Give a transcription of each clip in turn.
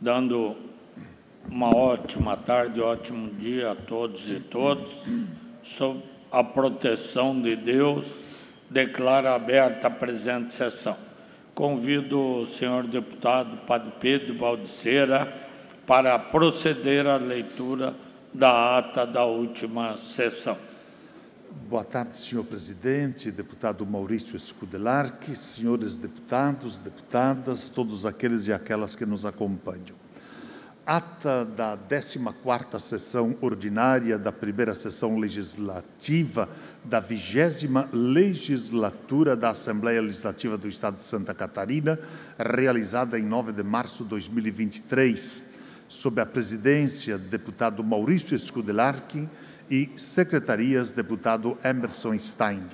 dando uma ótima tarde, ótimo dia a todos e todas. Sob a proteção de Deus, declaro aberta a presente sessão. Convido o senhor deputado Padre Pedro Baldiceira para proceder à leitura da ata da última sessão. Boa tarde, senhor presidente, deputado Maurício Escudelarque, senhores deputados, deputadas, todos aqueles e aquelas que nos acompanham. Ata da 14ª sessão ordinária da primeira sessão legislativa da 20 legislatura da Assembleia Legislativa do Estado de Santa Catarina, realizada em 9 de março de 2023, sob a presidência do deputado Maurício Escudelarque, e secretarias, deputado Emerson Stein.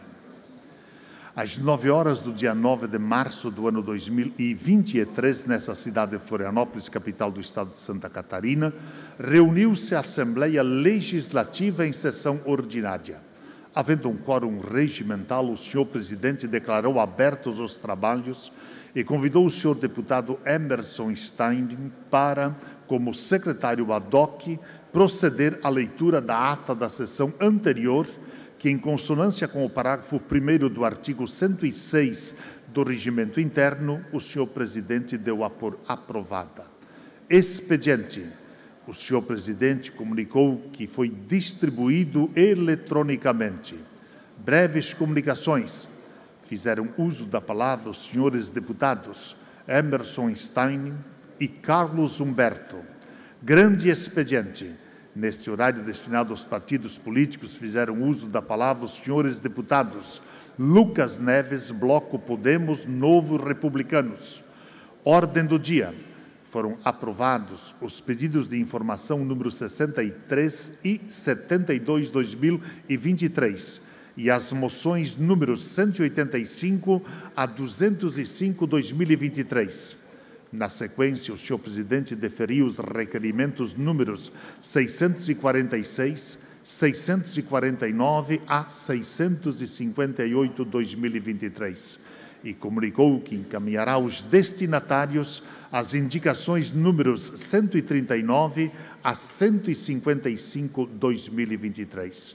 Às 9 horas do dia 9 de março do ano 2023, nessa cidade de Florianópolis, capital do estado de Santa Catarina, reuniu-se a Assembleia Legislativa em sessão ordinária. Havendo um quórum regimental, o senhor presidente declarou abertos os trabalhos e convidou o senhor deputado Emerson Stein para, como secretário ad hoc, proceder à leitura da ata da sessão anterior, que, em consonância com o parágrafo 1 do artigo 106 do Regimento Interno, o senhor presidente deu a por aprovada. Expediente. O senhor presidente comunicou que foi distribuído eletronicamente. Breves comunicações. Fizeram uso da palavra os senhores deputados Emerson Stein e Carlos Humberto. Grande expediente Neste horário destinado aos partidos políticos, fizeram uso da palavra os senhores deputados Lucas Neves, Bloco Podemos, Novo Republicanos. Ordem do dia. Foram aprovados os pedidos de informação número 63 e 72 2023 e as moções números 185 a 205 2023. Na sequência, o Sr. Presidente deferiu os requerimentos números 646, 649 a 658 2023 e comunicou que encaminhará aos destinatários as indicações números 139 a 155 2023.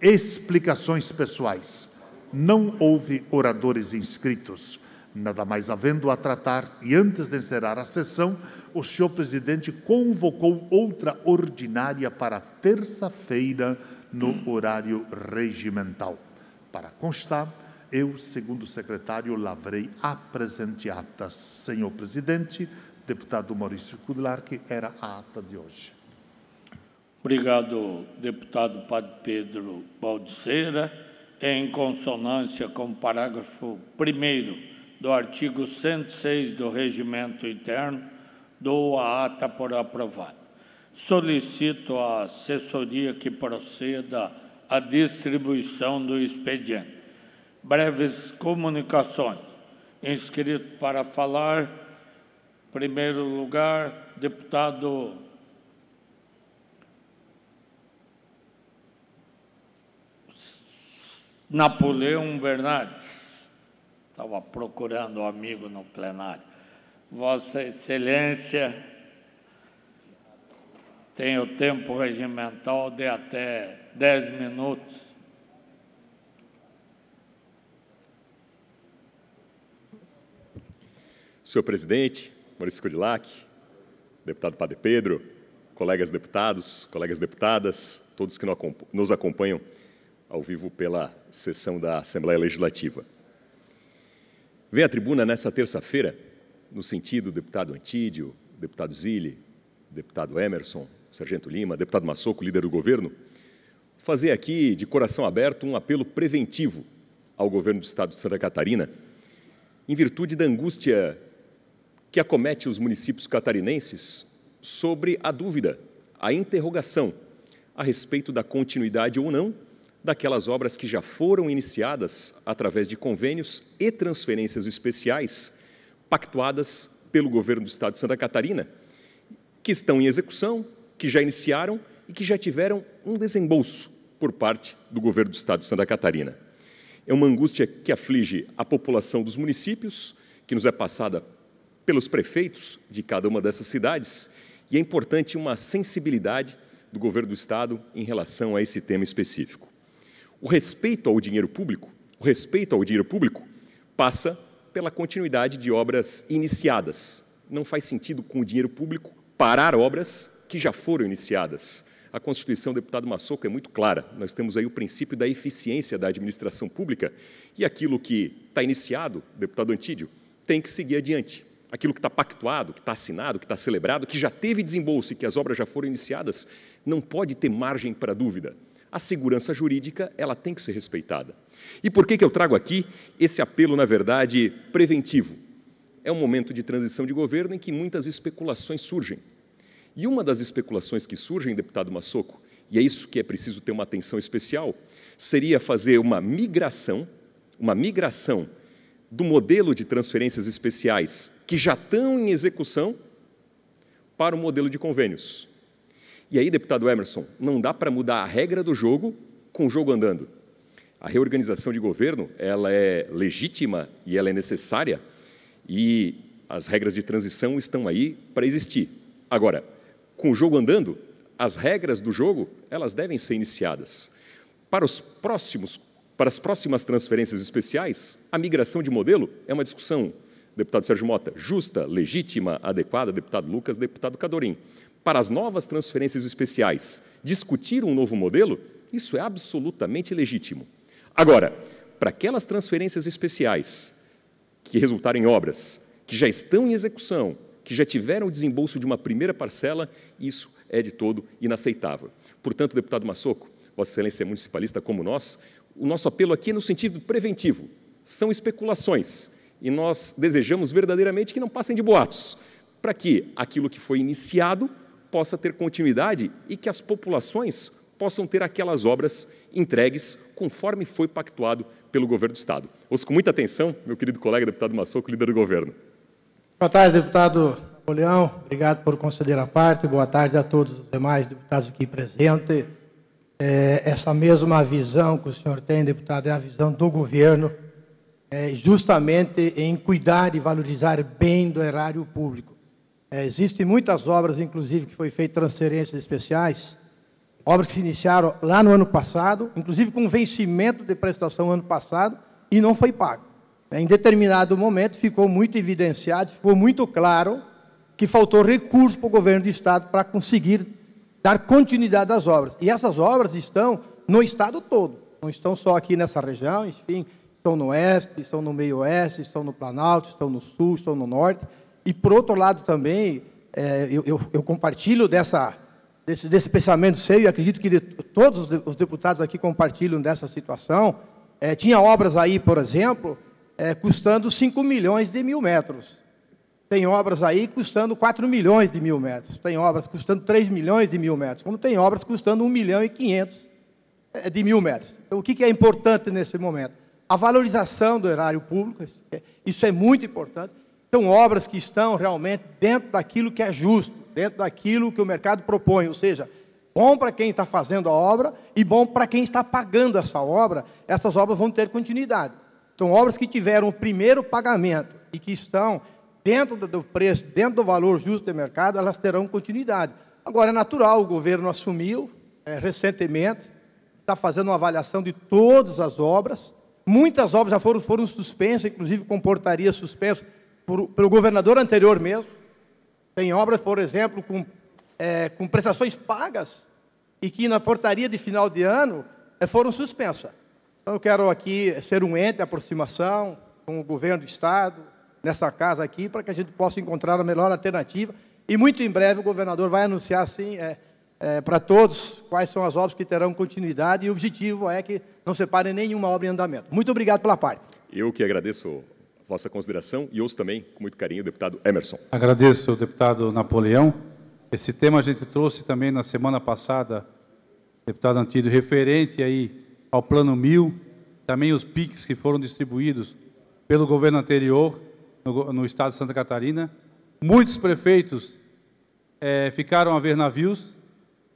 Explicações pessoais. Não houve oradores inscritos. Nada mais havendo a tratar, e antes de encerrar a sessão, o senhor presidente convocou outra ordinária para terça-feira, no horário regimental. Para constar, eu, segundo o secretário, lavrei a ata, Senhor presidente, deputado Maurício Kudlar, que era a ata de hoje. Obrigado, deputado Padre Pedro Baldiceira. Em consonância com o parágrafo 1 do artigo 106 do Regimento Interno, dou a ata por aprovada. Solicito à assessoria que proceda à distribuição do expediente. Breves comunicações. Inscrito para falar, em primeiro lugar, deputado Napoleão Bernardes. Estava procurando um amigo no plenário. Vossa Excelência tem o tempo regimental de até dez minutos. Senhor presidente, Maurício Curilac, deputado Padre Pedro, colegas deputados, colegas deputadas, todos que nos acompanham ao vivo pela sessão da Assembleia Legislativa. Vem à tribuna nessa terça-feira, no sentido deputado Antídio, deputado Zilli, deputado Emerson, sargento Lima, deputado Massoco, líder do governo, fazer aqui, de coração aberto, um apelo preventivo ao governo do estado de Santa Catarina, em virtude da angústia que acomete os municípios catarinenses sobre a dúvida, a interrogação a respeito da continuidade ou não daquelas obras que já foram iniciadas através de convênios e transferências especiais pactuadas pelo governo do Estado de Santa Catarina, que estão em execução, que já iniciaram e que já tiveram um desembolso por parte do governo do Estado de Santa Catarina. É uma angústia que aflige a população dos municípios, que nos é passada pelos prefeitos de cada uma dessas cidades, e é importante uma sensibilidade do governo do Estado em relação a esse tema específico. O respeito ao dinheiro público, o respeito ao dinheiro público passa pela continuidade de obras iniciadas. Não faz sentido com o dinheiro público parar obras que já foram iniciadas. A Constituição, deputado Massoco, é muito clara. Nós temos aí o princípio da eficiência da administração pública e aquilo que está iniciado, deputado Antídio, tem que seguir adiante. Aquilo que está pactuado, que está assinado, que está celebrado, que já teve desembolso e que as obras já foram iniciadas, não pode ter margem para dúvida a segurança jurídica ela tem que ser respeitada. E por que, que eu trago aqui esse apelo, na verdade, preventivo? É um momento de transição de governo em que muitas especulações surgem. E uma das especulações que surgem, deputado Massoco, e é isso que é preciso ter uma atenção especial, seria fazer uma migração, uma migração do modelo de transferências especiais que já estão em execução para o modelo de convênios. E aí, deputado Emerson, não dá para mudar a regra do jogo com o jogo andando. A reorganização de governo ela é legítima e ela é necessária e as regras de transição estão aí para existir. Agora, com o jogo andando, as regras do jogo elas devem ser iniciadas. Para os próximos, para as próximas transferências especiais, a migração de modelo é uma discussão, deputado Sérgio Mota, justa, legítima, adequada, deputado Lucas, deputado Cadorim para as novas transferências especiais discutir um novo modelo, isso é absolutamente legítimo. Agora, para aquelas transferências especiais que resultaram em obras, que já estão em execução, que já tiveram o desembolso de uma primeira parcela, isso é de todo inaceitável. Portanto, deputado Massoco, Vossa Excelência é municipalista como nós, o nosso apelo aqui é no sentido preventivo. São especulações e nós desejamos verdadeiramente que não passem de boatos, para que aquilo que foi iniciado possa ter continuidade e que as populações possam ter aquelas obras entregues conforme foi pactuado pelo governo do Estado. Ouço com muita atenção, meu querido colega deputado Massouco, líder do governo. Boa tarde, deputado Napoleão. Obrigado por conceder a parte. Boa tarde a todos os demais deputados aqui presentes. É, essa mesma visão que o senhor tem, deputado, é a visão do governo, é, justamente em cuidar e valorizar bem do erário público. É, existem muitas obras, inclusive, que foi feita transferências especiais, obras que se iniciaram lá no ano passado, inclusive com vencimento de prestação ano passado, e não foi pago. em determinado momento, ficou muito evidenciado, ficou muito claro que faltou recurso para o governo do Estado para conseguir dar continuidade às obras. E essas obras estão no Estado todo, não estão só aqui nessa região, enfim, estão no Oeste, estão no Meio-Oeste, estão no Planalto, estão no Sul, estão no Norte. E, por outro lado, também, é, eu, eu, eu, compartilho dessa, desse, desse pensamento seu, e acredito que de, todos os deputados aqui compartilham dessa situação. É, tinha obras aí, por exemplo, é, custando 5 milhões de mil metros. Tem obras aí custando 4 milhões de mil metros. Tem obras custando 3 milhões de mil metros. Como tem obras custando 1 milhão e 500 é, de mil metros. Então, o que é importante nesse momento? A valorização do erário público, isso é, é muito importante são então, obras que estão realmente dentro daquilo que é justo, dentro daquilo que o mercado propõe, ou seja, bom para quem está fazendo a obra e bom para quem está pagando essa obra, essas obras vão ter continuidade. São então, obras que tiveram o primeiro pagamento e que estão dentro do preço, dentro do valor justo do mercado, elas terão continuidade. Agora, é natural, o governo assumiu é, recentemente, está fazendo uma avaliação de todas as obras. Muitas obras já foram, foram suspensas, inclusive com portaria suspensa por, pelo governador anterior mesmo. Tem obras, por exemplo, com, é, com prestações pagas e que na portaria de final de ano é, foram suspensas. Então, eu quero aqui ser um ente de aproximação com o governo do Estado, nessa casa aqui, para que a gente possa encontrar a melhor alternativa. E muito em breve o governador vai anunciar, sim, é, é, para todos quais são as obras que terão continuidade e o objetivo é que não separe nenhuma obra em andamento. Muito obrigado pela parte. Eu que agradeço vossa consideração e ouço também, com muito carinho, o deputado Emerson. Agradeço, deputado Napoleão. Esse tema a gente trouxe também na semana passada, deputado Antídio, referente aí ao Plano Mil, também os PICs que foram distribuídos pelo governo anterior no, no estado de Santa Catarina. Muitos prefeitos é, ficaram a ver navios.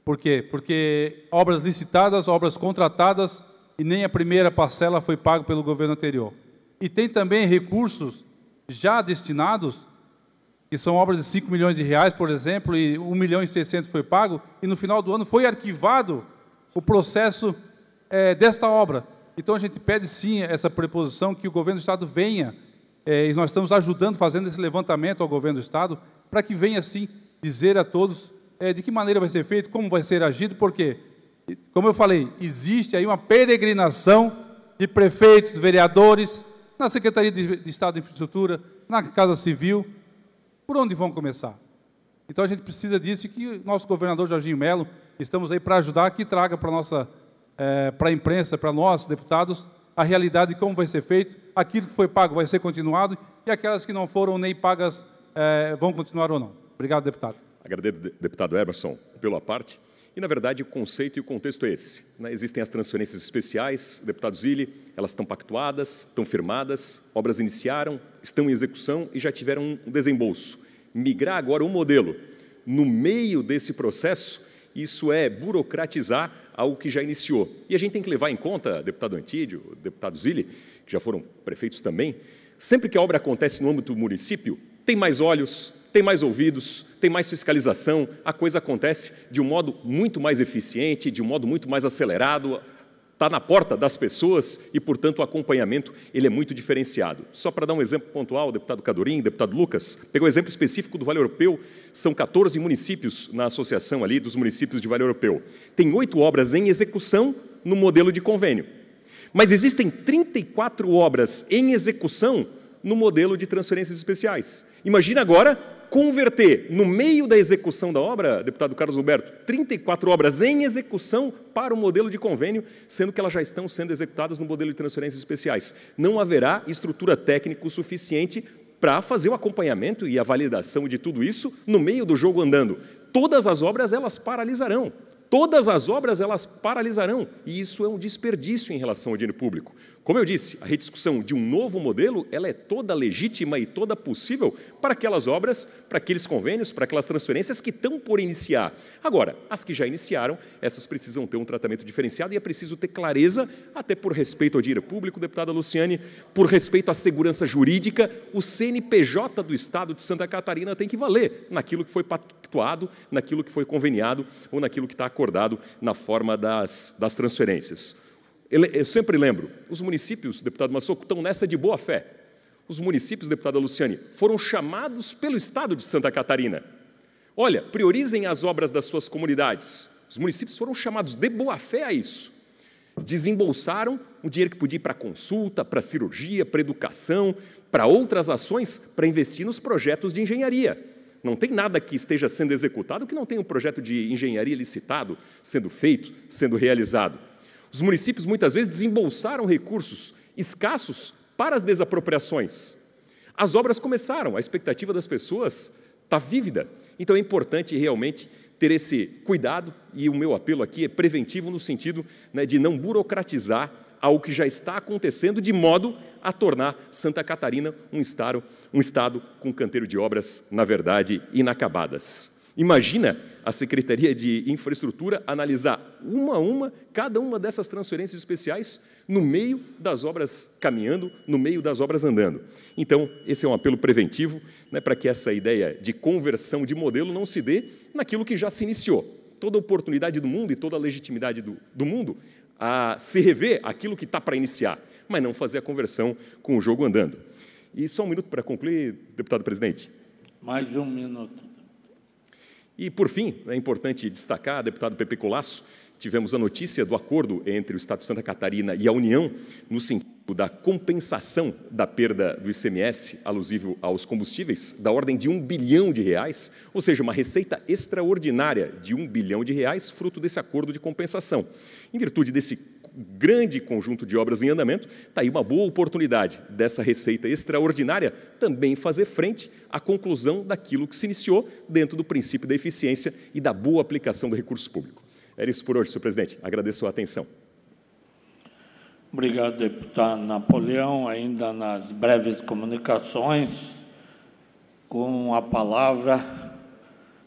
Por quê? Porque obras licitadas, obras contratadas, e nem a primeira parcela foi paga pelo governo anterior. E tem também recursos já destinados, que são obras de 5 milhões de reais, por exemplo, e 1 milhão e 600 foi pago, e no final do ano foi arquivado o processo é, desta obra. Então a gente pede sim essa preposição que o governo do Estado venha, é, e nós estamos ajudando, fazendo esse levantamento ao governo do Estado, para que venha sim dizer a todos é, de que maneira vai ser feito, como vai ser agido, porque, como eu falei, existe aí uma peregrinação de prefeitos, vereadores, na Secretaria de Estado de Infraestrutura, na Casa Civil. Por onde vão começar? Então a gente precisa disso e que nosso governador Jorginho Melo, estamos aí para ajudar, que traga para a nossa, é, para a imprensa, para nós, deputados, a realidade de como vai ser feito, aquilo que foi pago vai ser continuado e aquelas que não foram nem pagas é, vão continuar ou não. Obrigado, deputado. Agradeço, deputado Emerson, pela parte. E, na verdade, o conceito e o contexto é esse. Né? Existem as transferências especiais, deputado Zilli, elas estão pactuadas, estão firmadas, obras iniciaram, estão em execução e já tiveram um desembolso. Migrar agora o um modelo no meio desse processo, isso é burocratizar algo que já iniciou. E a gente tem que levar em conta, deputado Antídio, deputado Zilli, que já foram prefeitos também, sempre que a obra acontece no âmbito do município, tem mais olhos, tem mais ouvidos, tem mais fiscalização, a coisa acontece de um modo muito mais eficiente, de um modo muito mais acelerado, está na porta das pessoas e, portanto, o acompanhamento ele é muito diferenciado. Só para dar um exemplo pontual, deputado Cadorim, deputado Lucas, pegou o exemplo específico do Vale Europeu, são 14 municípios na associação ali dos municípios de Vale Europeu. Tem oito obras em execução no modelo de convênio. Mas existem 34 obras em execução no modelo de transferências especiais. Imagina agora converter, no meio da execução da obra, deputado Carlos Alberto, 34 obras em execução para o modelo de convênio, sendo que elas já estão sendo executadas no modelo de transferências especiais. Não haverá estrutura técnica suficiente para fazer o acompanhamento e a validação de tudo isso no meio do jogo andando. Todas as obras elas paralisarão todas as obras elas paralisarão, e isso é um desperdício em relação ao dinheiro público. Como eu disse, a rediscussão de um novo modelo ela é toda legítima e toda possível para aquelas obras, para aqueles convênios, para aquelas transferências que estão por iniciar. Agora, as que já iniciaram, essas precisam ter um tratamento diferenciado e é preciso ter clareza, até por respeito ao dinheiro público, deputada Luciane, por respeito à segurança jurídica, o CNPJ do Estado de Santa Catarina tem que valer naquilo que foi pactuado, naquilo que foi conveniado ou naquilo que está acontecendo acordado na forma das, das transferências. Eu sempre lembro, os municípios, deputado Massoco, estão nessa de boa fé. Os municípios, deputada Luciane, foram chamados pelo Estado de Santa Catarina. Olha, priorizem as obras das suas comunidades. Os municípios foram chamados de boa fé a isso. Desembolsaram o dinheiro que podia ir para consulta, para cirurgia, para educação, para outras ações, para investir nos projetos de engenharia. Não tem nada que esteja sendo executado que não tenha um projeto de engenharia licitado, sendo feito, sendo realizado. Os municípios muitas vezes desembolsaram recursos escassos para as desapropriações. As obras começaram, a expectativa das pessoas está vívida. Então é importante realmente ter esse cuidado, e o meu apelo aqui é preventivo no sentido né, de não burocratizar ao que já está acontecendo, de modo a tornar Santa Catarina um estado, um estado com canteiro de obras, na verdade, inacabadas. Imagina a Secretaria de Infraestrutura analisar uma a uma cada uma dessas transferências especiais no meio das obras caminhando, no meio das obras andando. Então, esse é um apelo preventivo né, para que essa ideia de conversão de modelo não se dê naquilo que já se iniciou. Toda oportunidade do mundo e toda legitimidade do, do mundo a se rever aquilo que está para iniciar, mas não fazer a conversão com o jogo andando. E só um minuto para concluir, deputado presidente. Mais um minuto. E, por fim, é importante destacar, deputado Pepe Colasso, tivemos a notícia do acordo entre o Estado de Santa Catarina e a União no sentido da compensação da perda do ICMS alusivo aos combustíveis, da ordem de um bilhão de reais, ou seja, uma receita extraordinária de um bilhão de reais, fruto desse acordo de compensação. Em virtude desse grande conjunto de obras em andamento, está aí uma boa oportunidade dessa receita extraordinária também fazer frente à conclusão daquilo que se iniciou dentro do princípio da eficiência e da boa aplicação do recurso público. Era é isso por hoje, senhor presidente. Agradeço a atenção. Obrigado, deputado Napoleão. Ainda nas breves comunicações, com a palavra,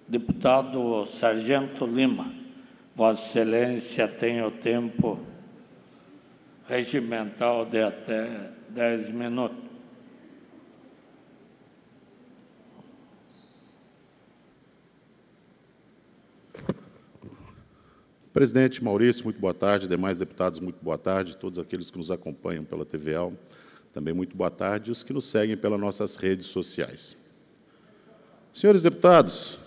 deputado Sargento Lima. Vossa Excelência tem o tempo regimental de até dez minutos. Presidente Maurício, muito boa tarde. Demais deputados, muito boa tarde. Todos aqueles que nos acompanham pela TVAL, também muito boa tarde. os que nos seguem pelas nossas redes sociais. Senhores deputados,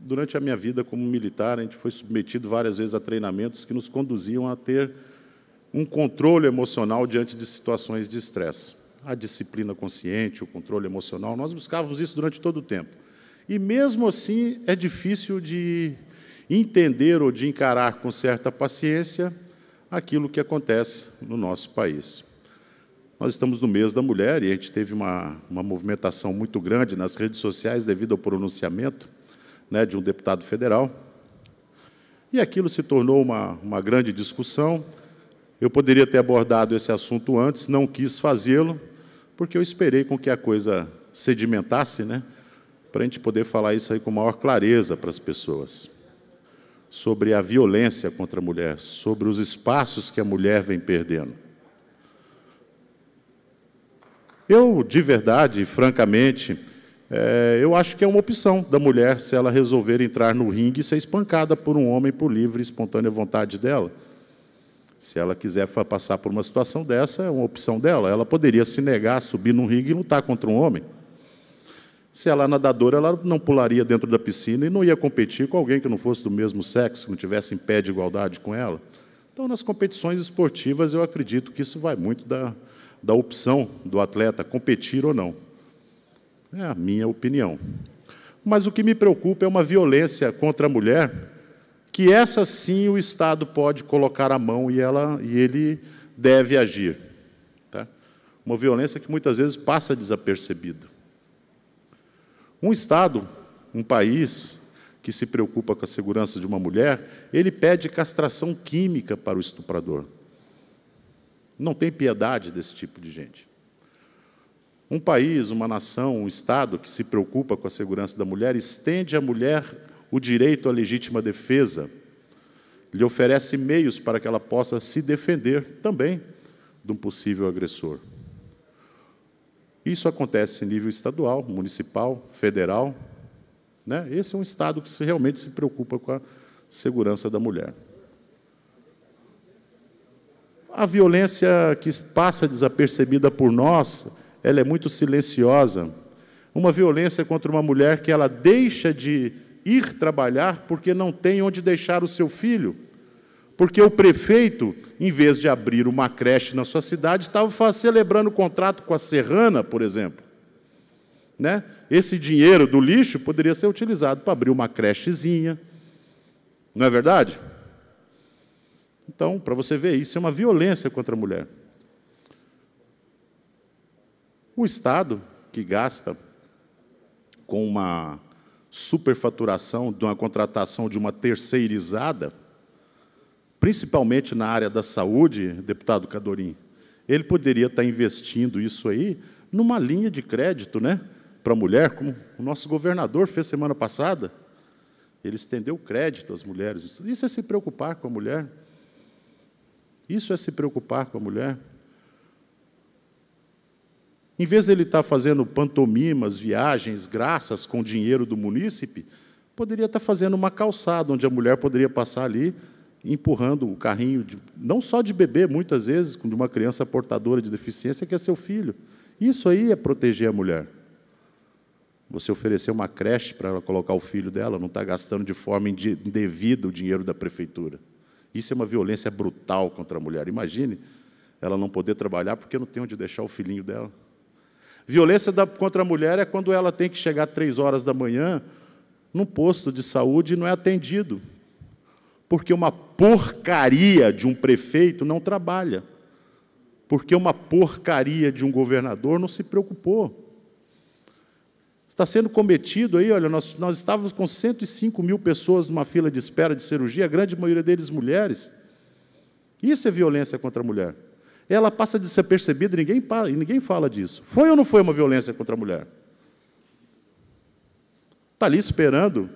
durante a minha vida como militar, a gente foi submetido várias vezes a treinamentos que nos conduziam a ter um controle emocional diante de situações de estresse. A disciplina consciente, o controle emocional, nós buscávamos isso durante todo o tempo. E mesmo assim é difícil de entender ou de encarar com certa paciência aquilo que acontece no nosso país. Nós estamos no mês da mulher e a gente teve uma, uma movimentação muito grande nas redes sociais devido ao pronunciamento né, de um deputado federal. E aquilo se tornou uma, uma grande discussão. Eu poderia ter abordado esse assunto antes, não quis fazê-lo, porque eu esperei com que a coisa sedimentasse, né, para a gente poder falar isso aí com maior clareza para as pessoas sobre a violência contra a mulher, sobre os espaços que a mulher vem perdendo. Eu, de verdade, francamente, é, eu acho que é uma opção da mulher se ela resolver entrar no ringue e ser espancada por um homem por livre e espontânea vontade dela. Se ela quiser passar por uma situação dessa, é uma opção dela. Ela poderia se negar a subir num ringue e lutar contra um homem. Se ela é nadadora, ela não pularia dentro da piscina e não ia competir com alguém que não fosse do mesmo sexo, que não tivesse em pé de igualdade com ela. Então, nas competições esportivas, eu acredito que isso vai muito da, da opção do atleta competir ou não. É a minha opinião. Mas o que me preocupa é uma violência contra a mulher, que essa sim o Estado pode colocar a mão e, ela, e ele deve agir. Tá? Uma violência que muitas vezes passa desapercebida. Um Estado, um país que se preocupa com a segurança de uma mulher, ele pede castração química para o estuprador. Não tem piedade desse tipo de gente. Um país, uma nação, um Estado que se preocupa com a segurança da mulher estende à mulher o direito à legítima defesa, lhe oferece meios para que ela possa se defender também de um possível agressor. Isso acontece em nível estadual, municipal, federal. Né? Esse é um Estado que realmente se preocupa com a segurança da mulher. A violência que passa desapercebida por nós, ela é muito silenciosa. Uma violência contra uma mulher que ela deixa de ir trabalhar porque não tem onde deixar o seu filho porque o prefeito, em vez de abrir uma creche na sua cidade, estava celebrando o contrato com a Serrana, por exemplo. Né? Esse dinheiro do lixo poderia ser utilizado para abrir uma crechezinha. Não é verdade? Então, para você ver, isso é uma violência contra a mulher. O Estado, que gasta com uma superfaturação de uma contratação de uma terceirizada, principalmente na área da saúde, deputado Cadorim, ele poderia estar investindo isso aí numa linha de crédito né, para a mulher, como o nosso governador fez semana passada. Ele estendeu crédito às mulheres. Isso é se preocupar com a mulher. Isso é se preocupar com a mulher. Em vez de ele estar fazendo pantomimas, viagens, graças com dinheiro do munícipe, poderia estar fazendo uma calçada onde a mulher poderia passar ali empurrando o carrinho, de, não só de bebê, muitas vezes, de uma criança portadora de deficiência, que é seu filho. Isso aí é proteger a mulher. Você oferecer uma creche para ela colocar o filho dela, não está gastando de forma indevida o dinheiro da prefeitura. Isso é uma violência brutal contra a mulher. Imagine ela não poder trabalhar porque não tem onde deixar o filhinho dela. Violência da, contra a mulher é quando ela tem que chegar três horas da manhã num posto de saúde e não é atendido. Porque uma porcaria de um prefeito não trabalha. Porque uma porcaria de um governador não se preocupou. Está sendo cometido aí, olha, nós, nós estávamos com 105 mil pessoas numa fila de espera de cirurgia, a grande maioria deles mulheres. Isso é violência contra a mulher. Ela passa de ser percebida e ninguém, ninguém fala disso. Foi ou não foi uma violência contra a mulher? Está ali esperando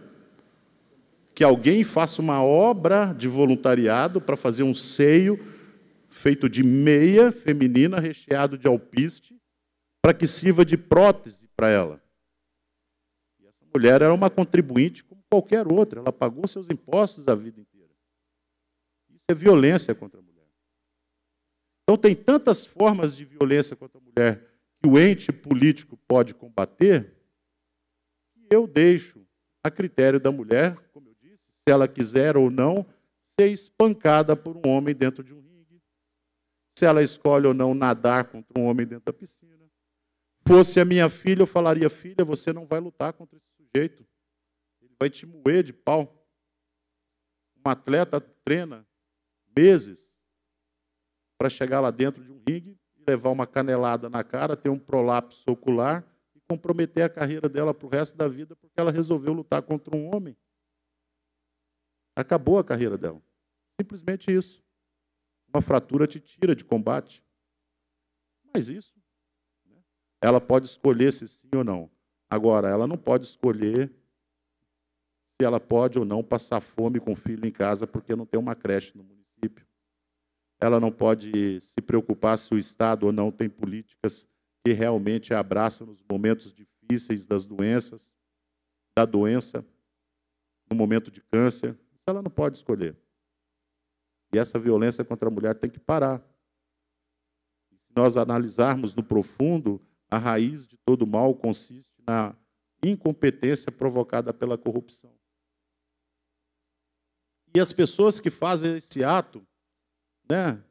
que alguém faça uma obra de voluntariado para fazer um seio feito de meia feminina recheado de alpiste para que sirva de prótese para ela. E essa mulher era uma contribuinte como qualquer outra, ela pagou seus impostos a vida inteira. Isso é violência contra a mulher. Então tem tantas formas de violência contra a mulher que o ente político pode combater, que eu deixo a critério da mulher se ela quiser ou não ser espancada por um homem dentro de um ringue, se ela escolhe ou não nadar contra um homem dentro da piscina. Fosse a minha filha, eu falaria: filha, você não vai lutar contra esse sujeito, ele vai te moer de pau. Um atleta treina meses para chegar lá dentro de um ringue, levar uma canelada na cara, ter um prolapso ocular e comprometer a carreira dela para o resto da vida porque ela resolveu lutar contra um homem. Acabou a carreira dela. Simplesmente isso. Uma fratura te tira de combate. Mas isso. Né? Ela pode escolher se sim ou não. Agora, ela não pode escolher se ela pode ou não passar fome com o filho em casa porque não tem uma creche no município. Ela não pode se preocupar se o Estado ou não tem políticas que realmente abraçam nos momentos difíceis das doenças, da doença, no momento de câncer, ela não pode escolher. E essa violência contra a mulher tem que parar. E se nós analisarmos no profundo, a raiz de todo mal consiste na incompetência provocada pela corrupção. E as pessoas que fazem esse ato, né?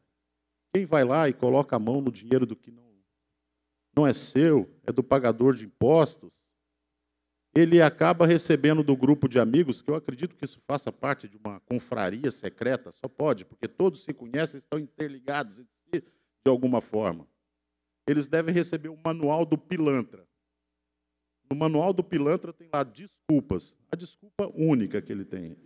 Quem vai lá e coloca a mão no dinheiro do que não, não é seu, é do pagador de impostos, ele acaba recebendo do grupo de amigos, que eu acredito que isso faça parte de uma confraria secreta, só pode, porque todos se conhecem, estão interligados entre si de alguma forma. Eles devem receber o manual do pilantra. No manual do pilantra tem lá desculpas, a desculpa única que ele tem.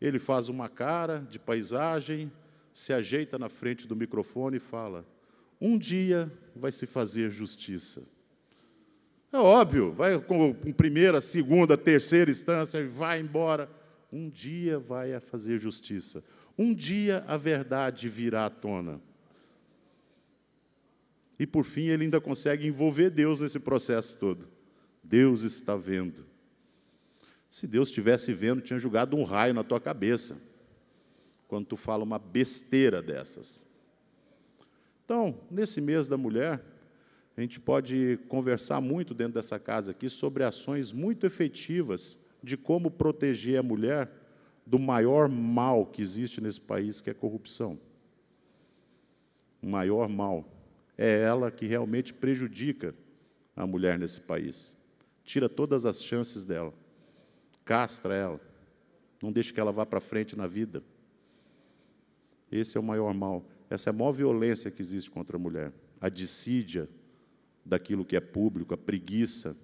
Ele faz uma cara de paisagem, se ajeita na frente do microfone e fala: Um dia vai se fazer justiça. É óbvio, vai com primeira, segunda, terceira instância e vai embora. Um dia vai fazer justiça. Um dia a verdade virá à tona. E por fim, ele ainda consegue envolver Deus nesse processo todo. Deus está vendo. Se Deus estivesse vendo, tinha jogado um raio na tua cabeça quando tu fala uma besteira dessas. Então, nesse mês da mulher, a gente pode conversar muito dentro dessa casa aqui sobre ações muito efetivas de como proteger a mulher do maior mal que existe nesse país, que é a corrupção. O maior mal é ela que realmente prejudica a mulher nesse país. Tira todas as chances dela, castra ela, não deixa que ela vá para frente na vida. Esse é o maior mal. Essa é a maior violência que existe contra a mulher. A dissídia, daquilo que é público, a preguiça,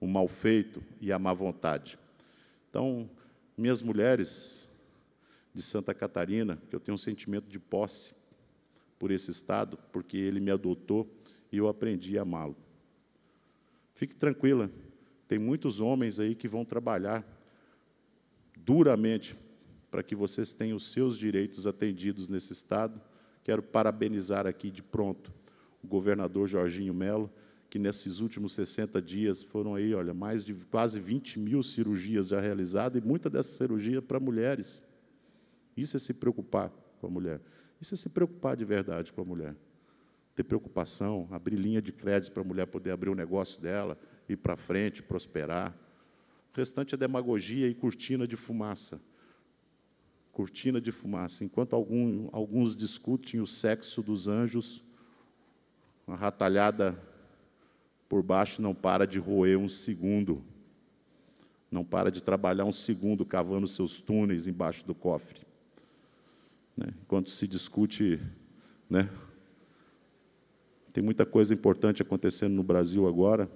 o mal feito e a má vontade. Então, minhas mulheres de Santa Catarina, que eu tenho um sentimento de posse por esse estado, porque ele me adotou e eu aprendi a amá-lo. Fique tranquila, tem muitos homens aí que vão trabalhar duramente para que vocês tenham os seus direitos atendidos nesse estado. Quero parabenizar aqui de pronto o governador Jorginho Melo, que nesses últimos 60 dias foram aí, olha, mais de quase 20 mil cirurgias já realizadas, e muita dessa cirurgia para mulheres. Isso é se preocupar com a mulher. Isso é se preocupar de verdade com a mulher. Ter preocupação, abrir linha de crédito para a mulher poder abrir o negócio dela, ir para frente, prosperar. O restante é demagogia e cortina de fumaça. Cortina de fumaça. Enquanto algum, alguns discutem o sexo dos anjos, uma ratalhada por baixo não para de roer um segundo, não para de trabalhar um segundo cavando seus túneis embaixo do cofre. Né? Enquanto se discute, né? tem muita coisa importante acontecendo no Brasil agora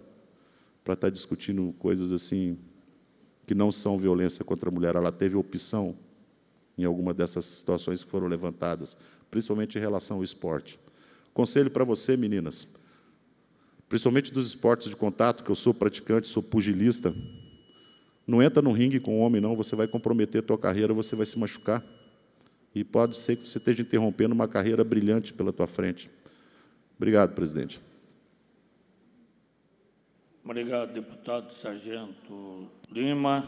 para estar tá discutindo coisas assim que não são violência contra a mulher. Ela teve opção em alguma dessas situações que foram levantadas, principalmente em relação ao esporte. Conselho para você, meninas, principalmente dos esportes de contato, que eu sou praticante, sou pugilista, não entra no ringue com o homem, não, você vai comprometer a tua carreira, você vai se machucar. E pode ser que você esteja interrompendo uma carreira brilhante pela tua frente. Obrigado, presidente. Obrigado, deputado Sargento Lima.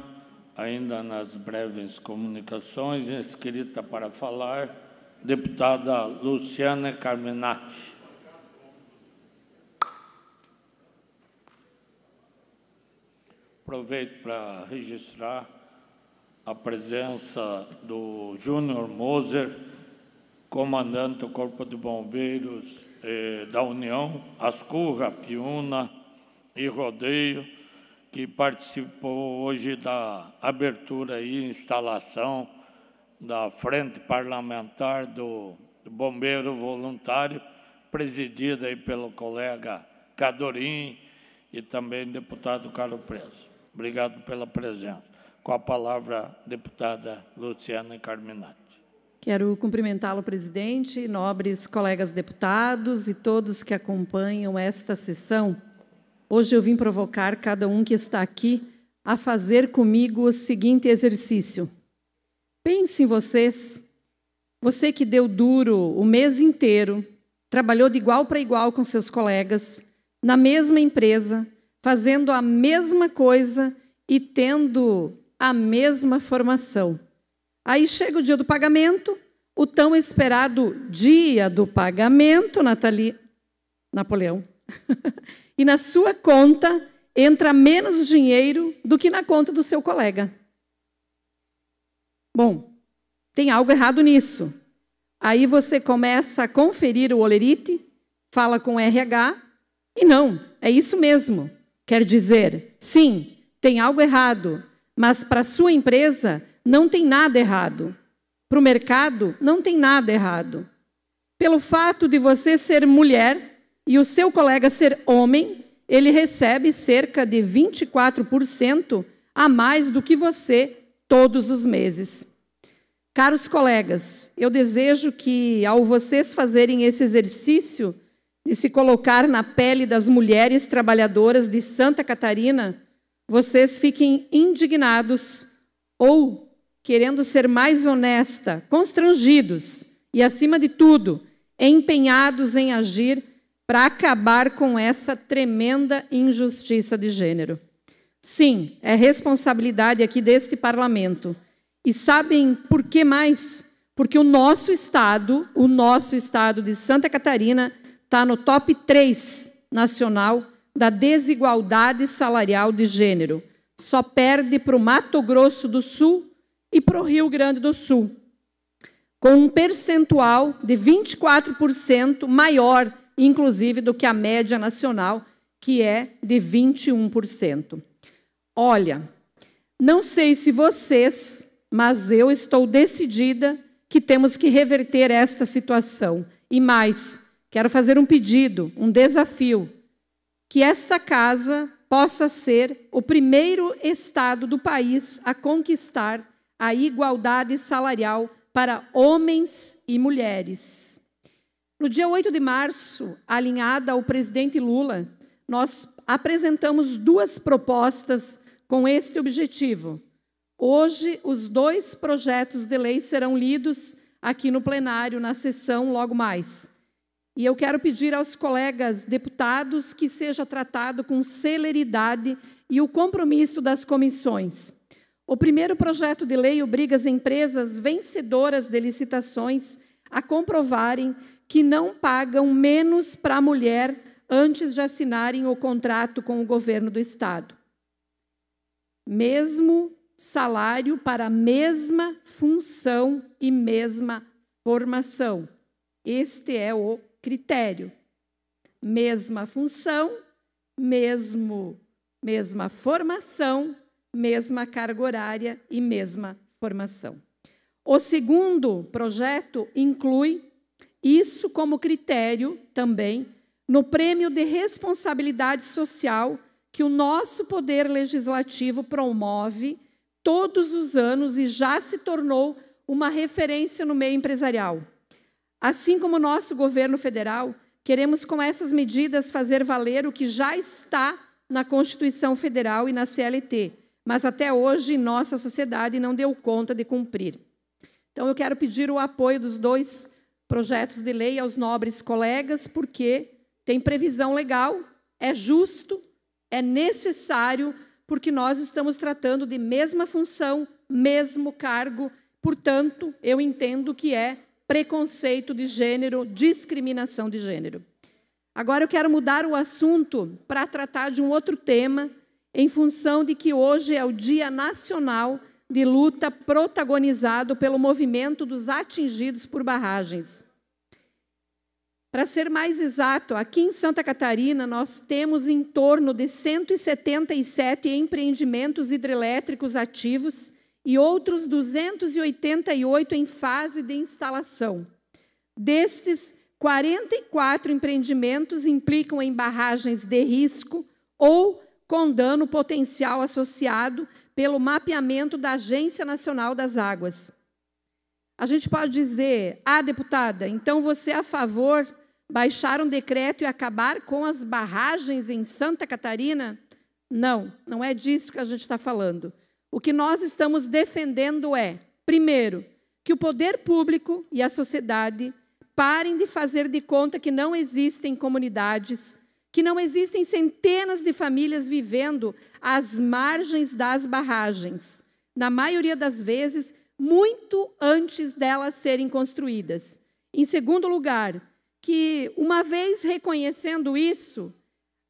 Ainda nas breves comunicações, inscrita para falar, deputada Luciana Carminati. Aproveito para registrar a presença do Júnior Moser, comandante do Corpo de Bombeiros eh, da União, Ascurra, Piúna e Rodeio, que participou hoje da abertura e instalação da Frente Parlamentar do Bombeiro Voluntário, presidida aí pelo colega Cadorim e também deputado Carlos Preso. Obrigado pela presença. Com a palavra, deputada Luciana Carminati. Quero cumprimentá-lo, presidente, nobres colegas deputados e todos que acompanham esta sessão. Hoje eu vim provocar cada um que está aqui a fazer comigo o seguinte exercício Pense em vocês. Você que deu duro o mês inteiro, trabalhou de igual para igual com seus colegas, na mesma empresa, fazendo a mesma coisa e tendo a mesma formação. Aí chega o dia do pagamento, o tão esperado dia do pagamento, Nathalie, Napoleão. e na sua conta entra menos dinheiro do que na conta do seu colega. Bom, tem algo errado nisso. Aí você começa a conferir o olerite, fala com o RH e não, é isso mesmo. Quer dizer, sim, tem algo errado, mas para a sua empresa não tem nada errado. Para o mercado não tem nada errado. Pelo fato de você ser mulher e o seu colega ser homem, ele recebe cerca de 24% a mais do que você todos os meses. Caros colegas, eu desejo que, ao vocês fazerem esse exercício de se colocar na pele das mulheres trabalhadoras de Santa Catarina, vocês fiquem indignados ou, querendo ser mais honesta, constrangidos e, acima de tudo, empenhados em agir para acabar com essa tremenda injustiça de gênero. Sim, é responsabilidade aqui deste parlamento e sabem por que mais? Porque o nosso estado, o nosso estado de Santa Catarina, está no top 3 nacional da desigualdade salarial de gênero. Só perde para o Mato Grosso do Sul e para o Rio Grande do Sul, com um percentual de 24% maior, inclusive, do que a média nacional, que é de 21%. Olha, não sei se vocês mas eu estou decidida que temos que reverter esta situação. E mais, quero fazer um pedido, um desafio: que esta casa possa ser o primeiro estado do país a conquistar a igualdade salarial para homens e mulheres. No dia 8 de março, alinhada ao presidente Lula, nós apresentamos duas propostas com este objetivo. Hoje, os dois projetos de lei serão lidos aqui no plenário, na sessão, logo mais. E eu quero pedir aos colegas deputados que seja tratado com celeridade e o compromisso das comissões. O primeiro projeto de lei obriga as empresas vencedoras de licitações a comprovarem que não pagam menos para a mulher antes de assinarem o contrato com o governo do Estado. Mesmo salário para a mesma função e mesma formação. Este é o critério. Mesma função, mesmo mesma formação, mesma carga horária e mesma formação. O segundo projeto inclui isso como critério também no prêmio de responsabilidade social que o nosso poder legislativo promove todos os anos e já se tornou uma referência no meio empresarial. Assim como nosso governo federal, queremos com essas medidas fazer valer o que já está na Constituição Federal e na CLT, mas até hoje nossa sociedade não deu conta de cumprir. Então eu quero pedir o apoio dos dois projetos de lei aos nobres colegas, porque tem previsão legal, é justo, é necessário porque nós estamos tratando de mesma função, mesmo cargo, portanto, eu entendo que é preconceito de gênero, discriminação de gênero. Agora eu quero mudar o assunto para tratar de um outro tema, em função de que hoje é o Dia Nacional de Luta protagonizado pelo movimento dos atingidos por barragens. Para ser mais exato, aqui em Santa Catarina nós temos em torno de 177 empreendimentos hidrelétricos ativos e outros 288 em fase de instalação. Destes, 44 empreendimentos implicam em barragens de risco ou com dano potencial associado pelo mapeamento da Agência Nacional das Águas. A gente pode dizer, ah, deputada, então você é a favor baixar um decreto e acabar com as barragens em Santa Catarina? Não, não é disso que a gente está falando. O que nós estamos defendendo é, primeiro, que o poder público e a sociedade parem de fazer de conta que não existem comunidades, que não existem centenas de famílias vivendo às margens das barragens. Na maioria das vezes, muito antes delas serem construídas. Em segundo lugar, que, uma vez reconhecendo isso,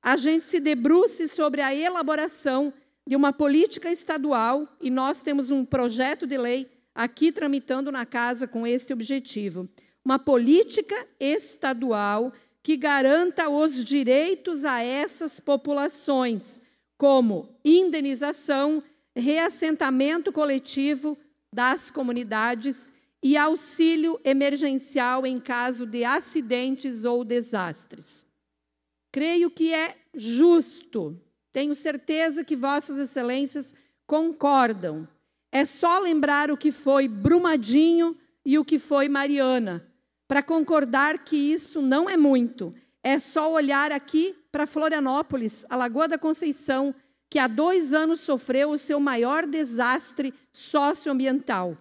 a gente se debruce sobre a elaboração de uma política estadual, e nós temos um projeto de lei aqui tramitando na casa com este objetivo. Uma política estadual que garanta os direitos a essas populações, como indenização, reassentamento coletivo das comunidades e auxílio emergencial em caso de acidentes ou desastres. Creio que é justo. Tenho certeza que vossas excelências concordam. É só lembrar o que foi Brumadinho e o que foi Mariana para concordar que isso não é muito. É só olhar aqui para Florianópolis, a Lagoa da Conceição, que há dois anos sofreu o seu maior desastre socioambiental.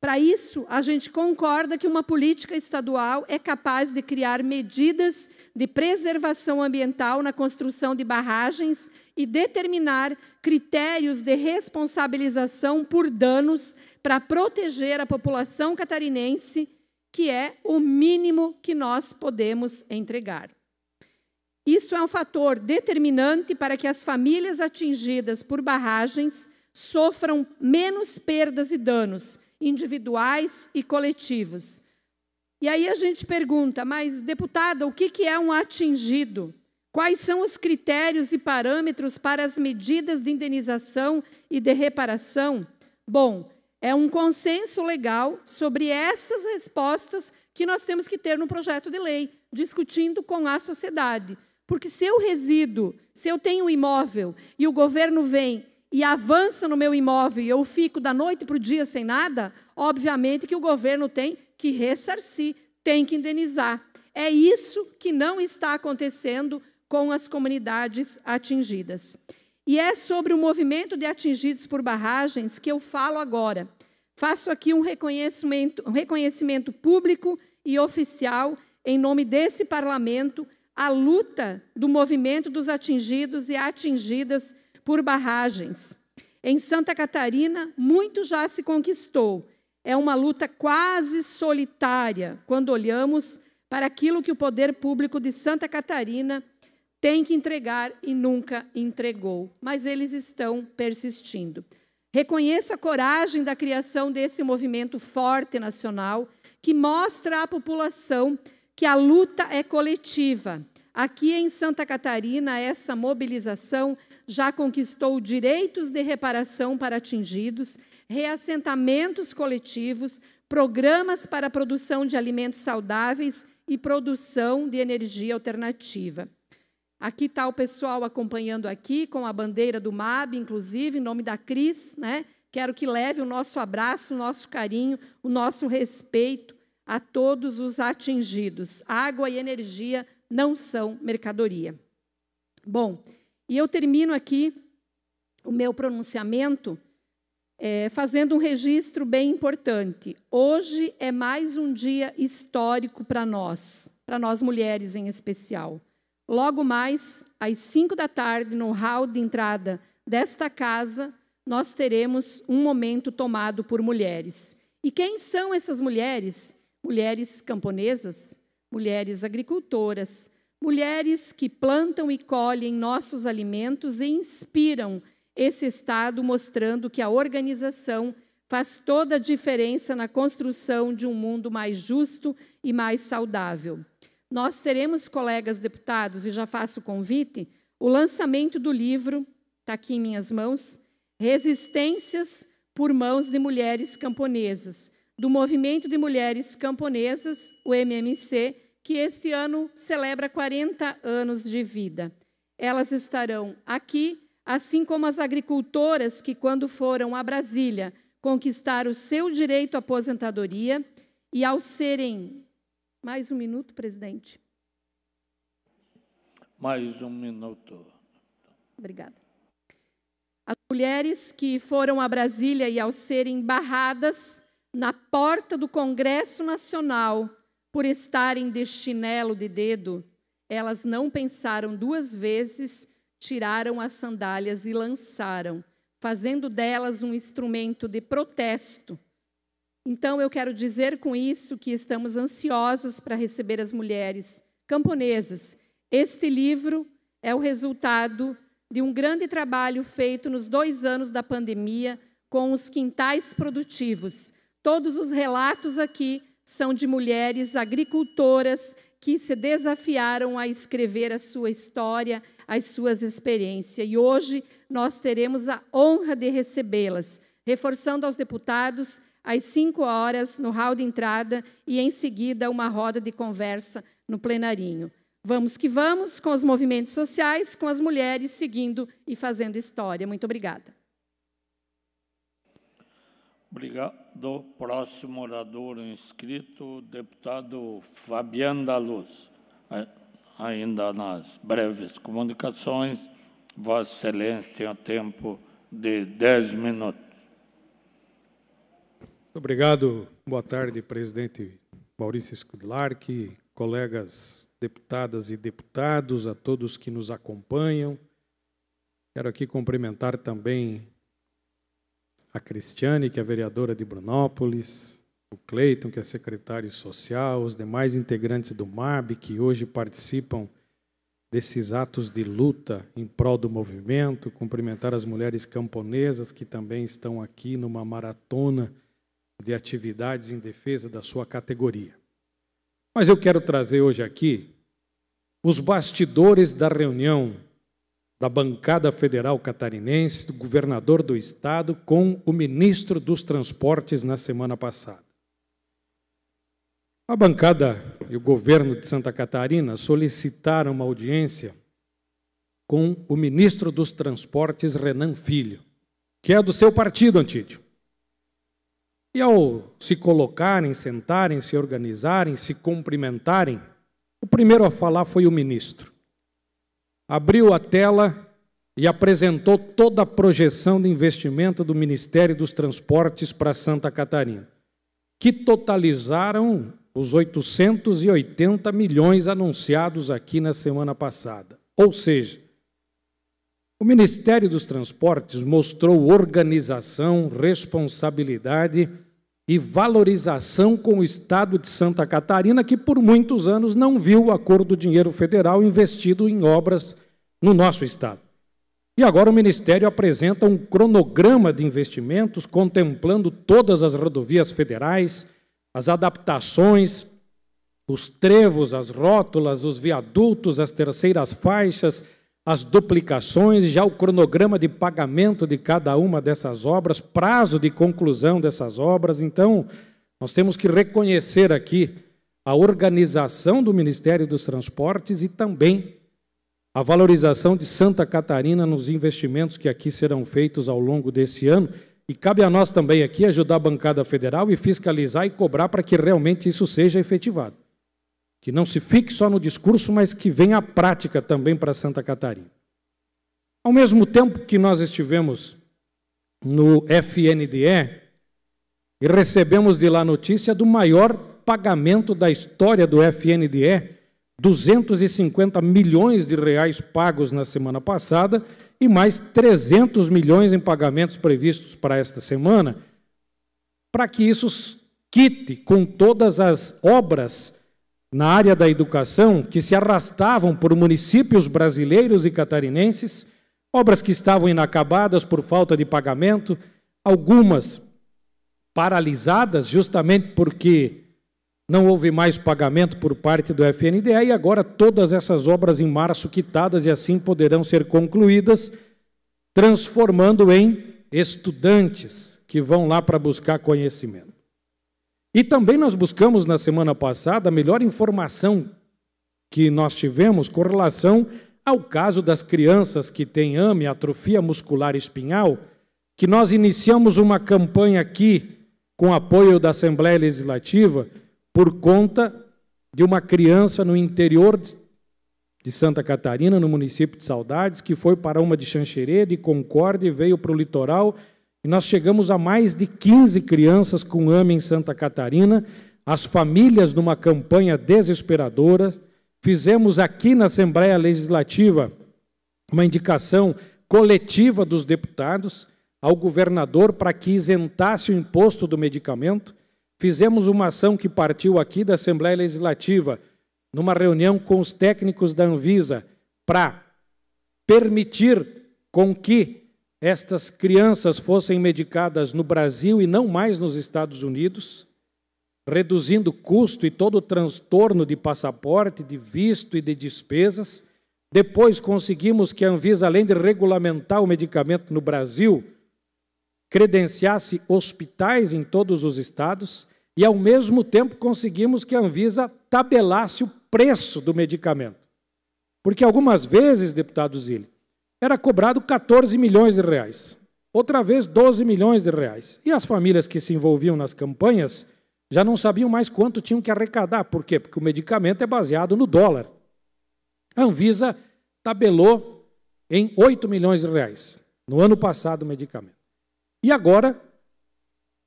Para isso, a gente concorda que uma política estadual é capaz de criar medidas de preservação ambiental na construção de barragens e determinar critérios de responsabilização por danos para proteger a população catarinense, que é o mínimo que nós podemos entregar. Isso é um fator determinante para que as famílias atingidas por barragens sofram menos perdas e danos, individuais e coletivos. E aí a gente pergunta, mas deputada, o que é um atingido? Quais são os critérios e parâmetros para as medidas de indenização e de reparação? Bom, é um consenso legal sobre essas respostas que nós temos que ter no projeto de lei, discutindo com a sociedade. Porque se eu resido, se eu tenho um imóvel e o governo vem e avança no meu imóvel e eu fico da noite para o dia sem nada, obviamente que o governo tem que ressarcir, tem que indenizar. É isso que não está acontecendo com as comunidades atingidas. E é sobre o movimento de atingidos por barragens que eu falo agora. Faço aqui um reconhecimento, um reconhecimento público e oficial, em nome desse parlamento, à luta do movimento dos atingidos e atingidas por barragens. Em Santa Catarina, muito já se conquistou. É uma luta quase solitária quando olhamos para aquilo que o poder público de Santa Catarina tem que entregar e nunca entregou, mas eles estão persistindo. Reconheço a coragem da criação desse movimento forte nacional que mostra à população que a luta é coletiva. Aqui em Santa Catarina, essa mobilização já conquistou direitos de reparação para atingidos, reassentamentos coletivos, programas para a produção de alimentos saudáveis e produção de energia alternativa. Aqui está o pessoal acompanhando aqui, com a bandeira do MAB, inclusive, em nome da Cris. Né? Quero que leve o nosso abraço, o nosso carinho, o nosso respeito a todos os atingidos. Água e energia não são mercadoria. Bom, e eu termino aqui o meu pronunciamento é, fazendo um registro bem importante. Hoje é mais um dia histórico para nós, para nós mulheres em especial. Logo mais, às cinco da tarde, no hall de entrada desta casa, nós teremos um momento tomado por mulheres. E quem são essas mulheres? Mulheres camponesas, mulheres agricultoras, mulheres que plantam e colhem nossos alimentos e inspiram esse Estado, mostrando que a organização faz toda a diferença na construção de um mundo mais justo e mais saudável. Nós teremos, colegas deputados, e já faço o convite, o lançamento do livro, está aqui em minhas mãos, Resistências por Mãos de Mulheres Camponesas, do Movimento de Mulheres Camponesas, o MMC, que este ano celebra 40 anos de vida. Elas estarão aqui, assim como as agricultoras que, quando foram a Brasília conquistar o seu direito à aposentadoria, e ao serem. Mais um minuto, presidente. Mais um minuto. Obrigada. As mulheres que foram a Brasília e, ao serem barradas na porta do Congresso Nacional, por estarem de chinelo de dedo, elas não pensaram duas vezes, tiraram as sandálias e lançaram, fazendo delas um instrumento de protesto. Então, eu quero dizer com isso que estamos ansiosas para receber as mulheres camponesas. Este livro é o resultado de um grande trabalho feito nos dois anos da pandemia com os quintais produtivos. Todos os relatos aqui são de mulheres agricultoras que se desafiaram a escrever a sua história, as suas experiências. E hoje nós teremos a honra de recebê-las, reforçando aos deputados às 5 horas no hall de entrada e em seguida uma roda de conversa no plenarinho. Vamos que vamos com os movimentos sociais, com as mulheres seguindo e fazendo história. Muito obrigada. Obrigado. Próximo orador inscrito, deputado Fabiano da Luz. Ainda nas breves comunicações, Vossa Excelência tem o tempo de 10 minutos. obrigado. Boa tarde, presidente Maurício Scudilarc, colegas deputadas e deputados, a todos que nos acompanham. Quero aqui cumprimentar também a Cristiane, que é vereadora de Brunópolis, o Cleiton, que é secretário social, os demais integrantes do MAB, que hoje participam desses atos de luta em prol do movimento, cumprimentar as mulheres camponesas que também estão aqui numa maratona de atividades em defesa da sua categoria. Mas eu quero trazer hoje aqui os bastidores da reunião da bancada federal catarinense, do governador do estado, com o ministro dos Transportes na semana passada. A bancada e o governo de Santa Catarina solicitaram uma audiência com o ministro dos Transportes, Renan Filho, que é do seu partido, Antídio. E ao se colocarem, sentarem, se organizarem, se cumprimentarem, o primeiro a falar foi o ministro abriu a tela e apresentou toda a projeção de investimento do Ministério dos Transportes para Santa Catarina, que totalizaram os 880 milhões anunciados aqui na semana passada. Ou seja, o Ministério dos Transportes mostrou organização, responsabilidade e valorização com o Estado de Santa Catarina, que por muitos anos não viu o acordo do dinheiro federal investido em obras no nosso Estado. E agora o Ministério apresenta um cronograma de investimentos contemplando todas as rodovias federais, as adaptações, os trevos, as rótulas, os viadutos, as terceiras faixas, as duplicações, já o cronograma de pagamento de cada uma dessas obras, prazo de conclusão dessas obras. Então, nós temos que reconhecer aqui a organização do Ministério dos Transportes e também a valorização de Santa Catarina nos investimentos que aqui serão feitos ao longo desse ano. E cabe a nós também aqui ajudar a bancada federal e fiscalizar e cobrar para que realmente isso seja efetivado que não se fique só no discurso, mas que venha à prática também para Santa Catarina. Ao mesmo tempo que nós estivemos no FNDE e recebemos de lá notícia do maior pagamento da história do FNDE, 250 milhões de reais pagos na semana passada e mais 300 milhões em pagamentos previstos para esta semana, para que isso quite com todas as obras na área da educação que se arrastavam por municípios brasileiros e catarinenses, obras que estavam inacabadas por falta de pagamento, algumas paralisadas justamente porque não houve mais pagamento por parte do FNDE e agora todas essas obras em março quitadas e assim poderão ser concluídas, transformando em estudantes que vão lá para buscar conhecimento. E também nós buscamos na semana passada a melhor informação que nós tivemos com relação ao caso das crianças que têm AME, atrofia muscular espinhal, que nós iniciamos uma campanha aqui com apoio da Assembleia Legislativa por conta de uma criança no interior de Santa Catarina, no município de Saudades, que foi para uma de Xanxerê, de e veio para o litoral e nós chegamos a mais de 15 crianças com AME em Santa Catarina, as famílias numa campanha desesperadora. Fizemos aqui na Assembleia Legislativa uma indicação coletiva dos deputados ao governador para que isentasse o imposto do medicamento. Fizemos uma ação que partiu aqui da Assembleia Legislativa, numa reunião com os técnicos da Anvisa, para permitir com que estas crianças fossem medicadas no Brasil e não mais nos Estados Unidos, reduzindo custo e todo o transtorno de passaporte, de visto e de despesas. Depois conseguimos que a Anvisa, além de regulamentar o medicamento no Brasil, credenciasse hospitais em todos os estados e, ao mesmo tempo, conseguimos que a Anvisa tabelasse o preço do medicamento. Porque algumas vezes, deputado Zilli, era cobrado 14 milhões de reais. Outra vez, 12 milhões de reais. E as famílias que se envolviam nas campanhas já não sabiam mais quanto tinham que arrecadar. Por quê? Porque o medicamento é baseado no dólar. A Anvisa tabelou em 8 milhões de reais no ano passado o medicamento. E agora,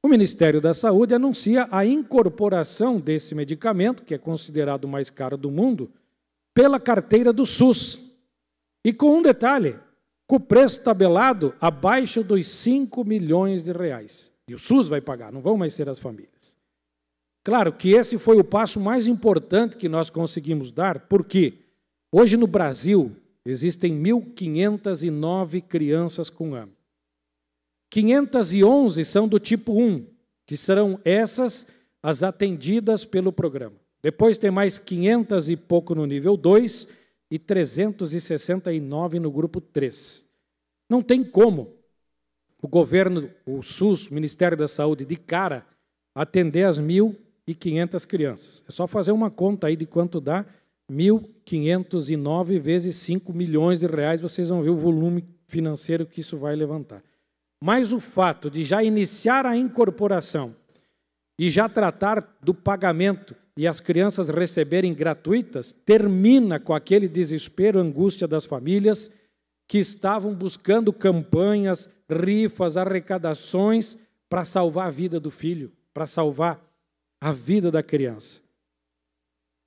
o Ministério da Saúde anuncia a incorporação desse medicamento, que é considerado o mais caro do mundo, pela carteira do SUS. E com um detalhe: com o preço tabelado abaixo dos 5 milhões de reais. E o SUS vai pagar, não vão mais ser as famílias. Claro que esse foi o passo mais importante que nós conseguimos dar, porque hoje no Brasil existem 1.509 crianças com AME. 511 são do tipo 1, que serão essas as atendidas pelo programa. Depois tem mais 500 e pouco no nível 2 e 369 no grupo 3. Não tem como o governo, o SUS, o Ministério da Saúde, de cara, atender as 1.500 crianças. É só fazer uma conta aí de quanto dá 1.509 vezes 5 milhões de reais, vocês vão ver o volume financeiro que isso vai levantar. Mas o fato de já iniciar a incorporação e já tratar do pagamento e as crianças receberem gratuitas, termina com aquele desespero, angústia das famílias que estavam buscando campanhas, rifas, arrecadações para salvar a vida do filho, para salvar a vida da criança.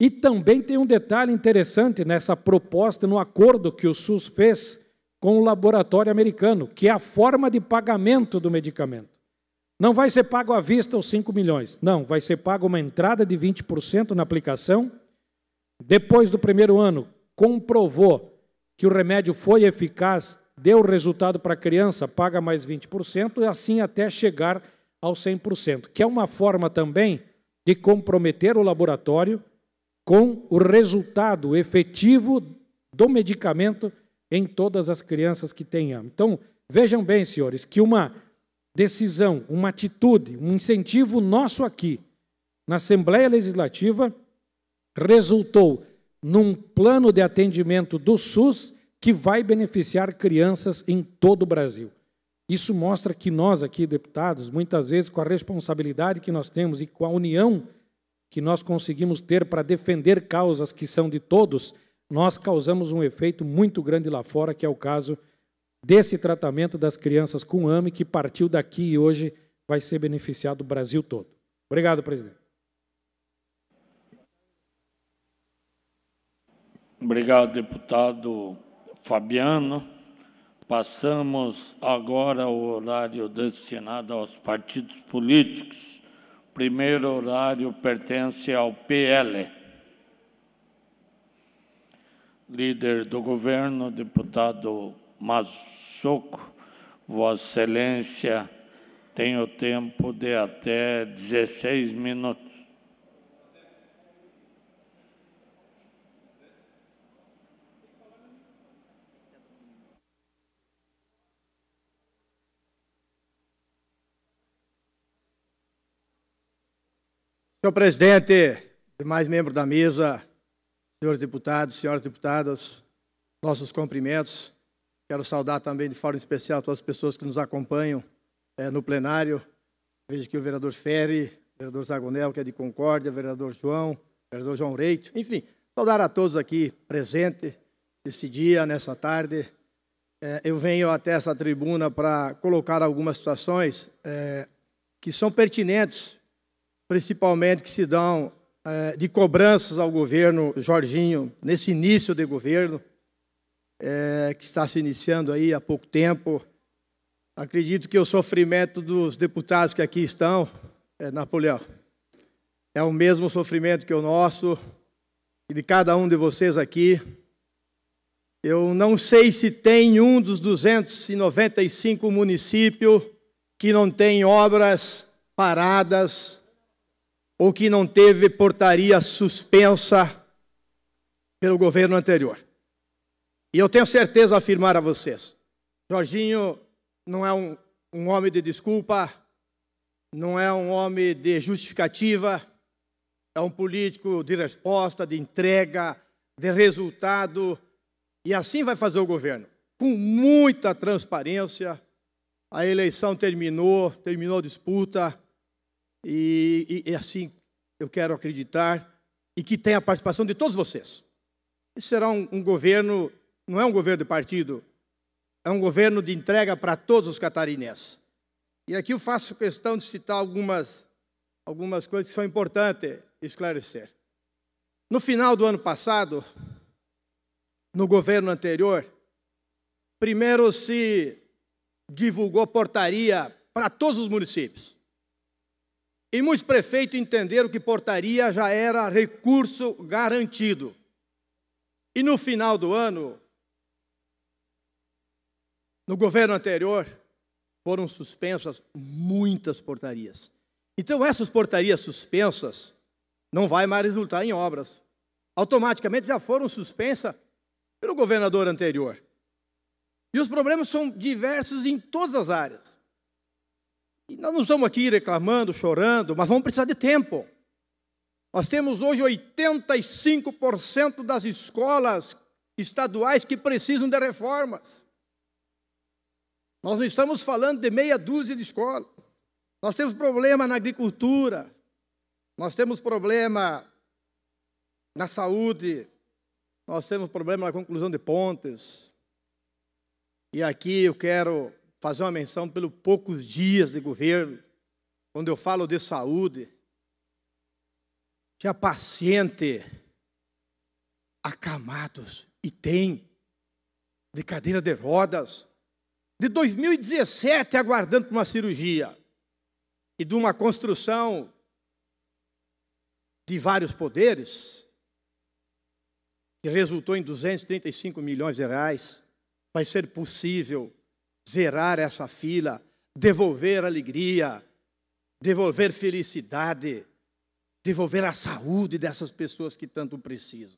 E também tem um detalhe interessante nessa proposta, no acordo que o SUS fez com o laboratório americano, que é a forma de pagamento do medicamento. Não vai ser pago à vista os 5 milhões. Não, vai ser pago uma entrada de 20% na aplicação. Depois do primeiro ano, comprovou que o remédio foi eficaz, deu resultado para a criança, paga mais 20% e assim até chegar ao 100%, que é uma forma também de comprometer o laboratório com o resultado efetivo do medicamento em todas as crianças que tenham. Então, vejam bem, senhores, que uma decisão, uma atitude, um incentivo nosso aqui, na Assembleia Legislativa, resultou num plano de atendimento do SUS que vai beneficiar crianças em todo o Brasil. Isso mostra que nós aqui, deputados, muitas vezes com a responsabilidade que nós temos e com a união que nós conseguimos ter para defender causas que são de todos, nós causamos um efeito muito grande lá fora, que é o caso desse tratamento das crianças com AME, que partiu daqui e hoje vai ser beneficiado o Brasil todo. Obrigado, presidente. Obrigado, deputado Fabiano. Passamos agora ao horário destinado aos partidos políticos. O primeiro horário pertence ao PL. Líder do governo, deputado Mazo soco. Vossa Excelência tem o tempo de até 16 minutos. Senhor presidente, demais membros da mesa, senhores deputados, senhoras deputadas, nossos cumprimentos. Quero saudar também de forma especial todas as pessoas que nos acompanham é, no plenário. Vejo aqui o vereador Ferri, o vereador Zagonel, que é de Concórdia, o vereador João, o vereador João Reito. Enfim, saudar a todos aqui presentes nesse dia, nessa tarde. É, eu venho até essa tribuna para colocar algumas situações é, que são pertinentes, principalmente que se dão de cobranças ao governo Jorginho nesse início de governo é, que está se iniciando aí há pouco tempo. Acredito que o sofrimento dos deputados que aqui estão, é, Napoleão, é o mesmo sofrimento que o nosso e de cada um de vocês aqui. Eu não sei se tem um dos 295 municípios que não tem obras paradas ou que não teve portaria suspensa pelo governo anterior. E eu tenho certeza de afirmar a vocês: Jorginho não é um, um homem de desculpa, não é um homem de justificativa, é um político de resposta, de entrega, de resultado. E assim vai fazer o governo, com muita transparência. A eleição terminou, terminou a disputa, e, e, e assim eu quero acreditar, e que tem a participação de todos vocês. Esse será um, um governo não é um governo de partido, é um governo de entrega para todos os catarinenses. E aqui eu faço questão de citar algumas, algumas coisas que são importantes esclarecer. No final do ano passado, no governo anterior, primeiro se divulgou portaria para todos os municípios. E muitos prefeitos entenderam que portaria já era recurso garantido. E no final do ano, no governo anterior, foram suspensas muitas portarias. Então, essas portarias suspensas não vai mais resultar em obras. Automaticamente já foram suspensas pelo governador anterior. E os problemas são diversos em todas as áreas. E nós não estamos aqui reclamando, chorando, mas vamos precisar de tempo. Nós temos hoje 85% das escolas estaduais que precisam de reformas. Nós não estamos falando de meia dúzia de escolas. Nós temos problema na agricultura, nós temos problema na saúde, nós temos problema na conclusão de pontes. E aqui eu quero fazer uma menção pelos poucos dias de governo, quando eu falo de saúde. Tinha paciente acamados, e tem, de cadeira de rodas, de 2017 aguardando uma cirurgia e de uma construção de vários poderes, que resultou em 235 milhões de reais, vai ser possível zerar essa fila, devolver alegria, devolver felicidade, devolver a saúde dessas pessoas que tanto precisam.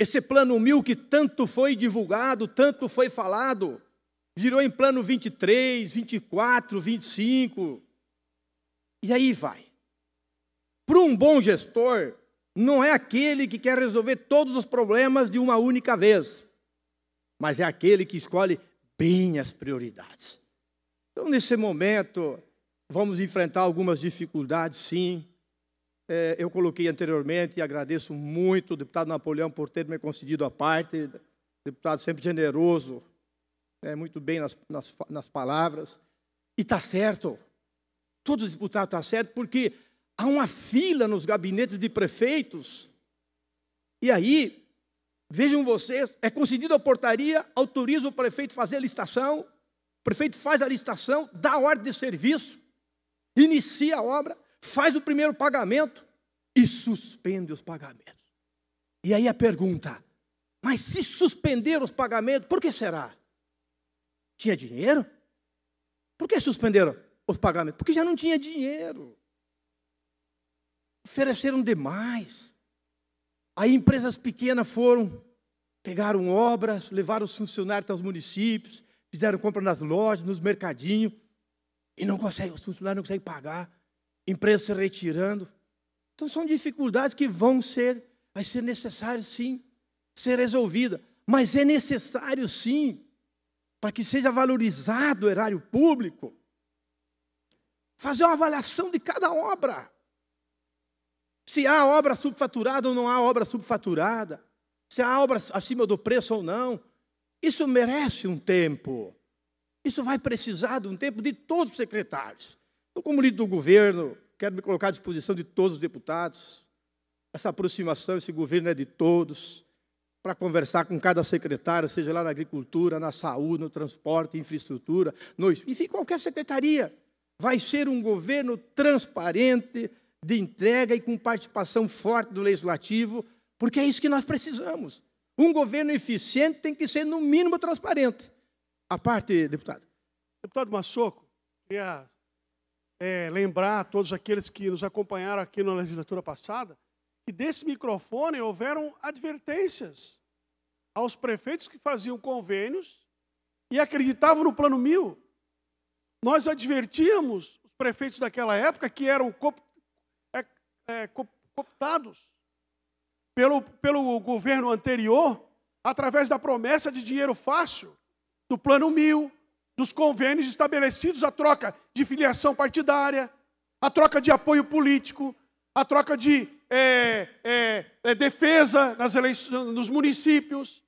Esse plano mil que tanto foi divulgado, tanto foi falado, virou em plano 23, 24, 25. E aí vai. Para um bom gestor, não é aquele que quer resolver todos os problemas de uma única vez, mas é aquele que escolhe bem as prioridades. Então, nesse momento, vamos enfrentar algumas dificuldades, sim. É, eu coloquei anteriormente e agradeço muito o deputado Napoleão por ter me concedido a parte, deputado sempre generoso, né, muito bem nas, nas, nas palavras. E está certo. Todos os deputados estão tá certo porque há uma fila nos gabinetes de prefeitos. E aí, vejam vocês, é concedida a portaria, autoriza o prefeito a fazer a licitação, o prefeito faz a licitação, dá a ordem de serviço, inicia a obra, faz o primeiro pagamento e suspende os pagamentos. E aí a pergunta: mas se suspender os pagamentos, por que será? Tinha dinheiro? Por que suspenderam os pagamentos? Porque já não tinha dinheiro. Ofereceram demais. Aí empresas pequenas foram, pegaram obras, levaram os funcionários até os municípios, fizeram compra nas lojas, nos mercadinhos, e não conseguem, os funcionários não conseguem pagar, empresas se retirando. Então são dificuldades que vão ser, vai ser necessário sim, ser resolvida. Mas é necessário sim para que seja valorizado o erário público. Fazer uma avaliação de cada obra. Se há obra subfaturada ou não há obra subfaturada. Se há obra acima do preço ou não. Isso merece um tempo. Isso vai precisar de um tempo de todos os secretários. Eu, como líder do governo, quero me colocar à disposição de todos os deputados. Essa aproximação, esse governo é de todos para conversar com cada secretário, seja lá na agricultura, na saúde, no transporte, infraestrutura, no, enfim, qualquer secretaria. Vai ser um governo transparente, de entrega e com participação forte do legislativo, porque é isso que nós precisamos. Um governo eficiente tem que ser, no mínimo, transparente. A parte, deputado. Deputado Massoco, queria é, lembrar a todos aqueles que nos acompanharam aqui na legislatura passada que desse microfone houveram advertências aos prefeitos que faziam convênios e acreditavam no Plano Mil. Nós advertíamos os prefeitos daquela época que eram é, é, cooptados pelo, pelo governo anterior através da promessa de dinheiro fácil, do Plano Mil, dos convênios estabelecidos, a troca de filiação partidária, a troca de apoio político, a troca de é, é, é, defesa nas eleições, nos municípios.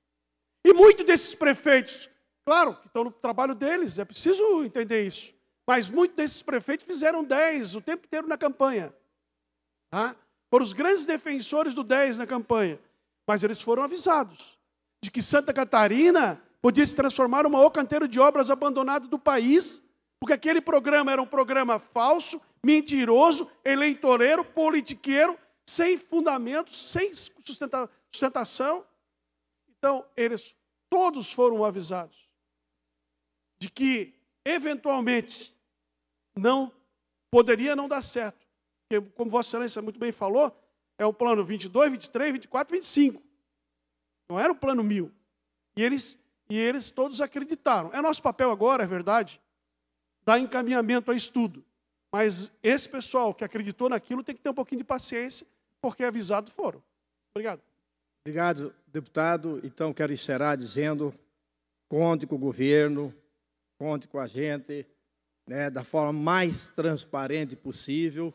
E muitos desses prefeitos, claro, que estão no trabalho deles, é preciso entender isso. Mas muitos desses prefeitos fizeram 10 o tempo inteiro na campanha. Tá? Foram os grandes defensores do 10 na campanha. Mas eles foram avisados de que Santa Catarina podia se transformar uma o canteiro de obras abandonado do país, porque aquele programa era um programa falso, mentiroso, eleitoreiro, politiqueiro, sem fundamento, sem sustenta, sustentação. Então, eles todos foram avisados de que, eventualmente, não poderia não dar certo. Porque, como Vossa Excelência muito bem falou, é o plano 22, 23, 24, 25. Não era o plano mil. E eles, e eles todos acreditaram. É nosso papel agora, é verdade, dar encaminhamento a estudo. Mas esse pessoal que acreditou naquilo tem que ter um pouquinho de paciência porque avisado foram. Obrigado. Obrigado, deputado. Então, quero encerrar dizendo: conte com o governo, conte com a gente, né, da forma mais transparente possível.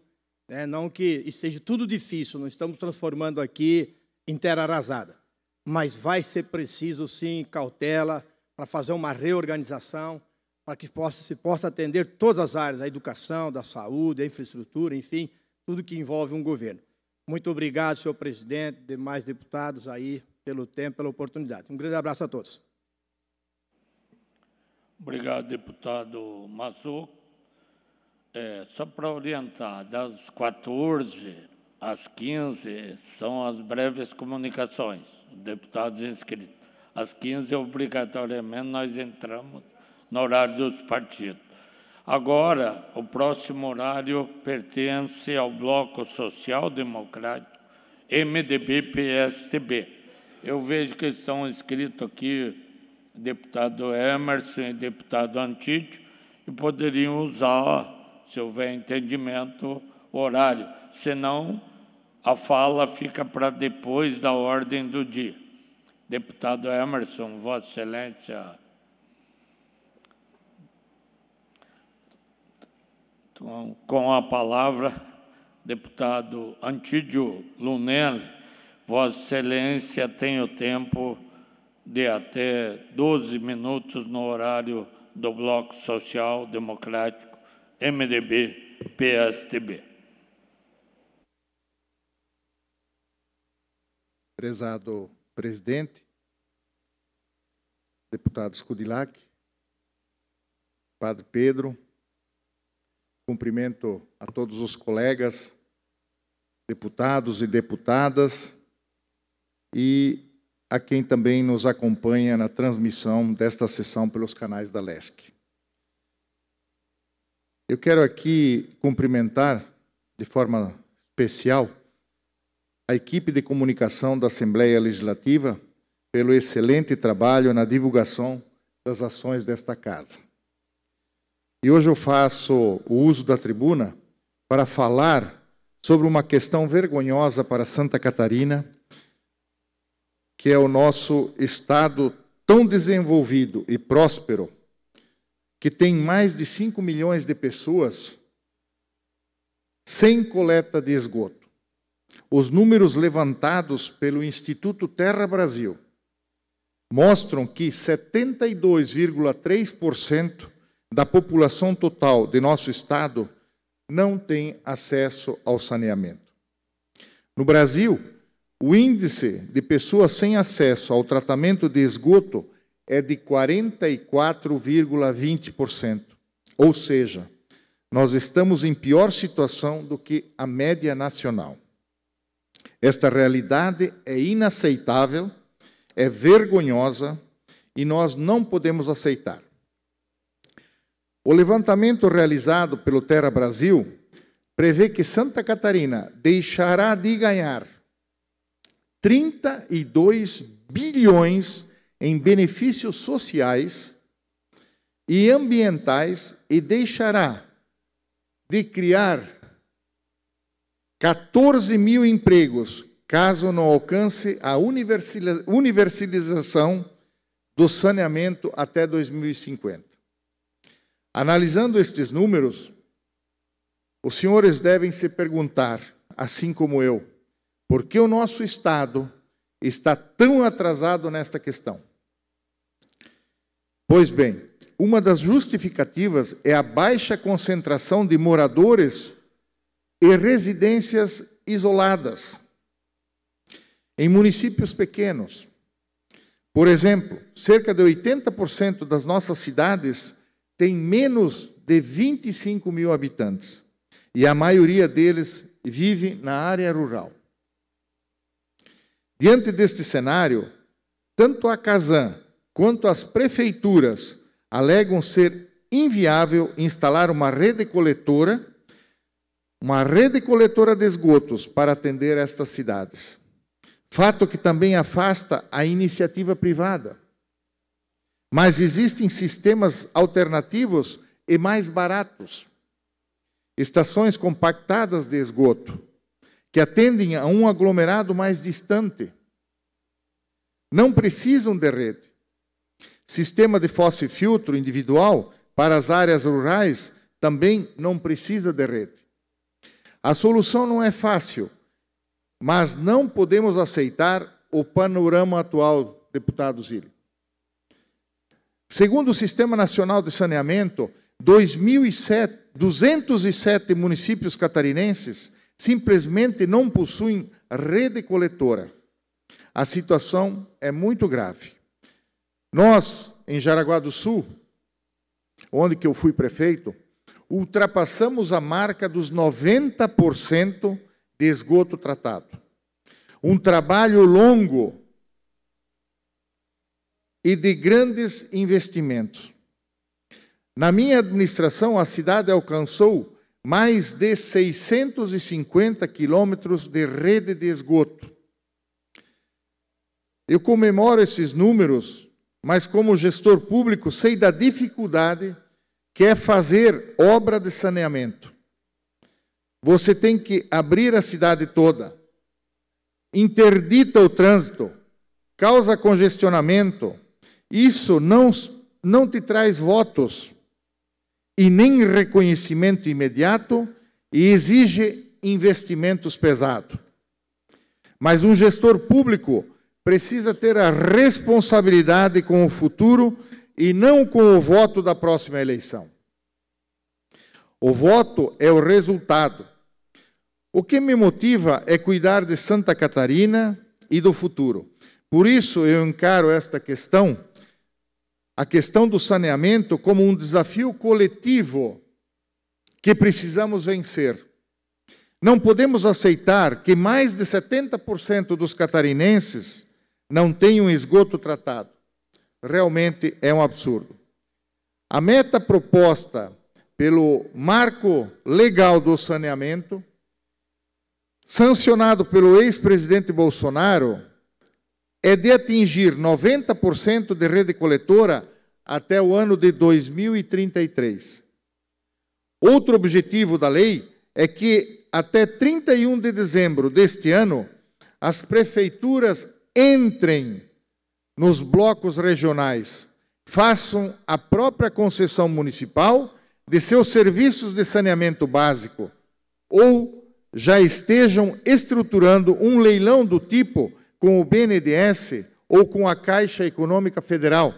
Né, não que esteja tudo difícil, não estamos transformando aqui em terra arrasada. Mas vai ser preciso, sim, cautela para fazer uma reorganização, para que possa, se possa atender todas as áreas, a educação, da saúde, a infraestrutura, enfim, tudo que envolve um governo. Muito obrigado, senhor presidente, demais deputados aí, pelo tempo, pela oportunidade. Um grande abraço a todos. Obrigado, deputado Mazu. É, só para orientar, das 14 às 15 são as breves comunicações, deputados inscritos. Às 15, obrigatoriamente, nós entramos no horário dos partidos. Agora, o próximo horário pertence ao Bloco Social Democrático, MDB-PSTB. Eu vejo que estão inscritos aqui deputado Emerson e deputado Antítio, e poderiam usar, se houver entendimento, o horário. Senão, a fala fica para depois da ordem do dia. Deputado Emerson, Vossa Excelência Com, então, com a palavra, deputado Antídio Lunelli, Vossa Excelência tem o tempo de até 12 minutos no horário do Bloco Social Democrático, MDB, PSDB. Prezado presidente, deputado Scudilac, padre Pedro, Cumprimento a todos os colegas, deputados e deputadas, e a quem também nos acompanha na transmissão desta sessão pelos canais da LESC. Eu quero aqui cumprimentar de forma especial a equipe de comunicação da Assembleia Legislativa pelo excelente trabalho na divulgação das ações desta casa. E hoje eu faço o uso da tribuna para falar sobre uma questão vergonhosa para Santa Catarina, que é o nosso estado tão desenvolvido e próspero, que tem mais de 5 milhões de pessoas sem coleta de esgoto. Os números levantados pelo Instituto Terra Brasil mostram que 72,3% da população total de nosso Estado não tem acesso ao saneamento. No Brasil, o índice de pessoas sem acesso ao tratamento de esgoto é de 44,20%. Ou seja, nós estamos em pior situação do que a média nacional. Esta realidade é inaceitável, é vergonhosa e nós não podemos aceitar. O levantamento realizado pelo Terra Brasil prevê que Santa Catarina deixará de ganhar 32 bilhões em benefícios sociais e ambientais e deixará de criar 14 mil empregos, caso não alcance a universalização do saneamento até 2050. Analisando estes números, os senhores devem se perguntar, assim como eu, por que o nosso Estado está tão atrasado nesta questão? Pois bem, uma das justificativas é a baixa concentração de moradores e residências isoladas em municípios pequenos. Por exemplo, cerca de 80% das nossas cidades tem menos de 25 mil habitantes e a maioria deles vive na área rural. Diante deste cenário, tanto a Casan quanto as prefeituras alegam ser inviável instalar uma rede coletora, uma rede coletora de esgotos para atender estas cidades. Fato que também afasta a iniciativa privada mas existem sistemas alternativos e mais baratos. Estações compactadas de esgoto, que atendem a um aglomerado mais distante. Não precisam de rede. Sistema de fosse filtro individual para as áreas rurais também não precisa de rede. A solução não é fácil, mas não podemos aceitar o panorama atual, deputado Zilli. Segundo o Sistema Nacional de Saneamento, 207 municípios catarinenses simplesmente não possuem rede coletora. A situação é muito grave. Nós, em Jaraguá do Sul, onde que eu fui prefeito, ultrapassamos a marca dos 90% de esgoto tratado. Um trabalho longo e de grandes investimentos. Na minha administração, a cidade alcançou mais de 650 quilômetros de rede de esgoto. Eu comemoro esses números, mas como gestor público sei da dificuldade que é fazer obra de saneamento. Você tem que abrir a cidade toda, interdita o trânsito, causa congestionamento, isso não, não te traz votos e nem reconhecimento imediato e exige investimentos pesados. Mas um gestor público precisa ter a responsabilidade com o futuro e não com o voto da próxima eleição. O voto é o resultado. O que me motiva é cuidar de Santa Catarina e do futuro. Por isso eu encaro esta questão a questão do saneamento como um desafio coletivo que precisamos vencer. Não podemos aceitar que mais de 70% dos catarinenses não tenham esgoto tratado. Realmente é um absurdo. A meta proposta pelo marco legal do saneamento, sancionado pelo ex-presidente Bolsonaro, é de atingir 90% de rede coletora até o ano de 2033. Outro objetivo da lei é que até 31 de dezembro deste ano, as prefeituras entrem nos blocos regionais, façam a própria concessão municipal de seus serviços de saneamento básico ou já estejam estruturando um leilão do tipo com o BNDES ou com a Caixa Econômica Federal.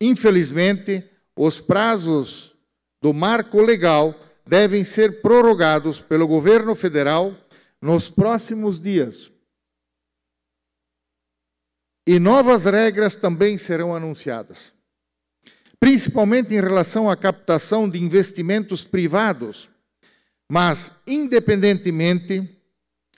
Infelizmente, os prazos do marco legal devem ser prorrogados pelo governo federal nos próximos dias. E novas regras também serão anunciadas, principalmente em relação à captação de investimentos privados, mas independentemente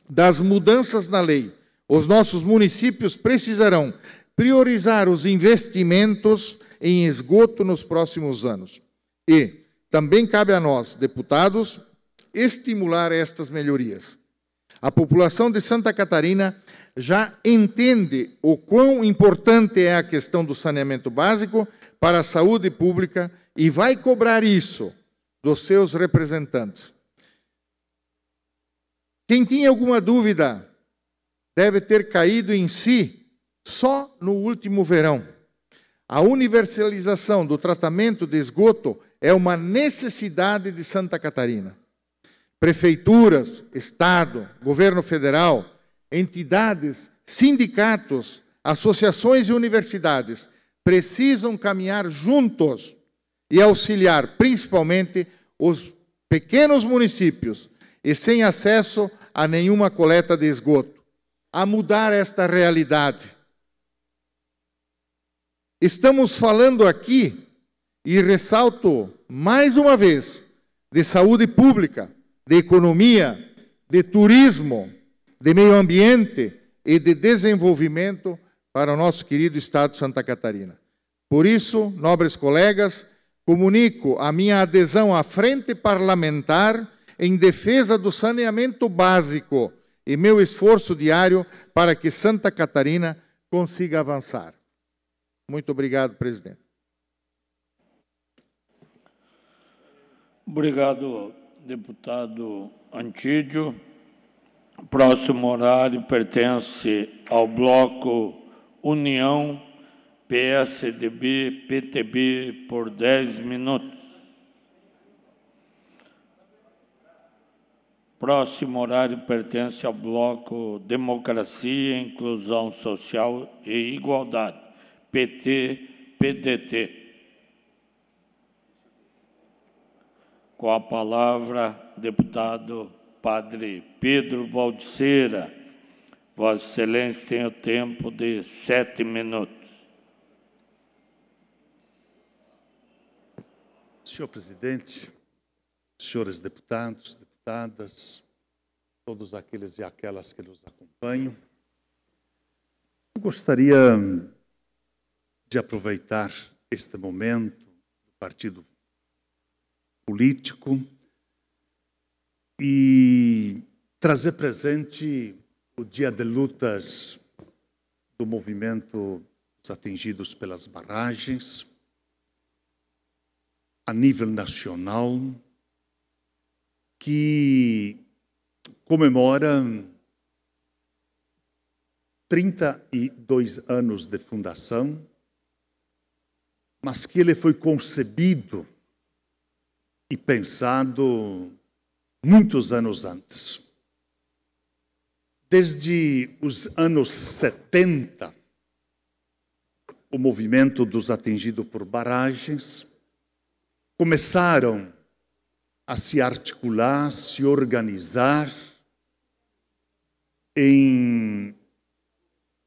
das mudanças na lei os nossos municípios precisarão priorizar os investimentos em esgoto nos próximos anos. E também cabe a nós, deputados, estimular estas melhorias. A população de Santa Catarina já entende o quão importante é a questão do saneamento básico para a saúde pública e vai cobrar isso dos seus representantes. Quem tinha alguma dúvida deve ter caído em si só no último verão. A universalização do tratamento de esgoto é uma necessidade de Santa Catarina. Prefeituras, Estado, governo federal, entidades, sindicatos, associações e universidades precisam caminhar juntos e auxiliar principalmente os pequenos municípios e sem acesso a nenhuma coleta de esgoto a mudar esta realidade. Estamos falando aqui, e ressalto mais uma vez, de saúde pública, de economia, de turismo, de meio ambiente e de desenvolvimento para o nosso querido Estado de Santa Catarina. Por isso, nobres colegas, comunico a minha adesão à Frente Parlamentar em defesa do saneamento básico e meu esforço diário para que Santa Catarina consiga avançar. Muito obrigado, presidente. Obrigado, deputado Antídio. O próximo horário pertence ao bloco União PSDB PTB por 10 minutos. Próximo horário pertence ao bloco Democracia, Inclusão Social e Igualdade, PT, PDT. Com a palavra, deputado Padre Pedro Baldiceira. Vossa Excelência tem o tempo de sete minutos. Senhor presidente, senhores deputados, todos aqueles e aquelas que nos acompanham. Eu gostaria de aproveitar este momento do partido político e trazer presente o dia de lutas do movimento dos atingidos pelas barragens a nível nacional que comemora 32 anos de fundação, mas que ele foi concebido e pensado muitos anos antes. Desde os anos 70, o movimento dos atingidos por barragens começaram a se articular, se organizar em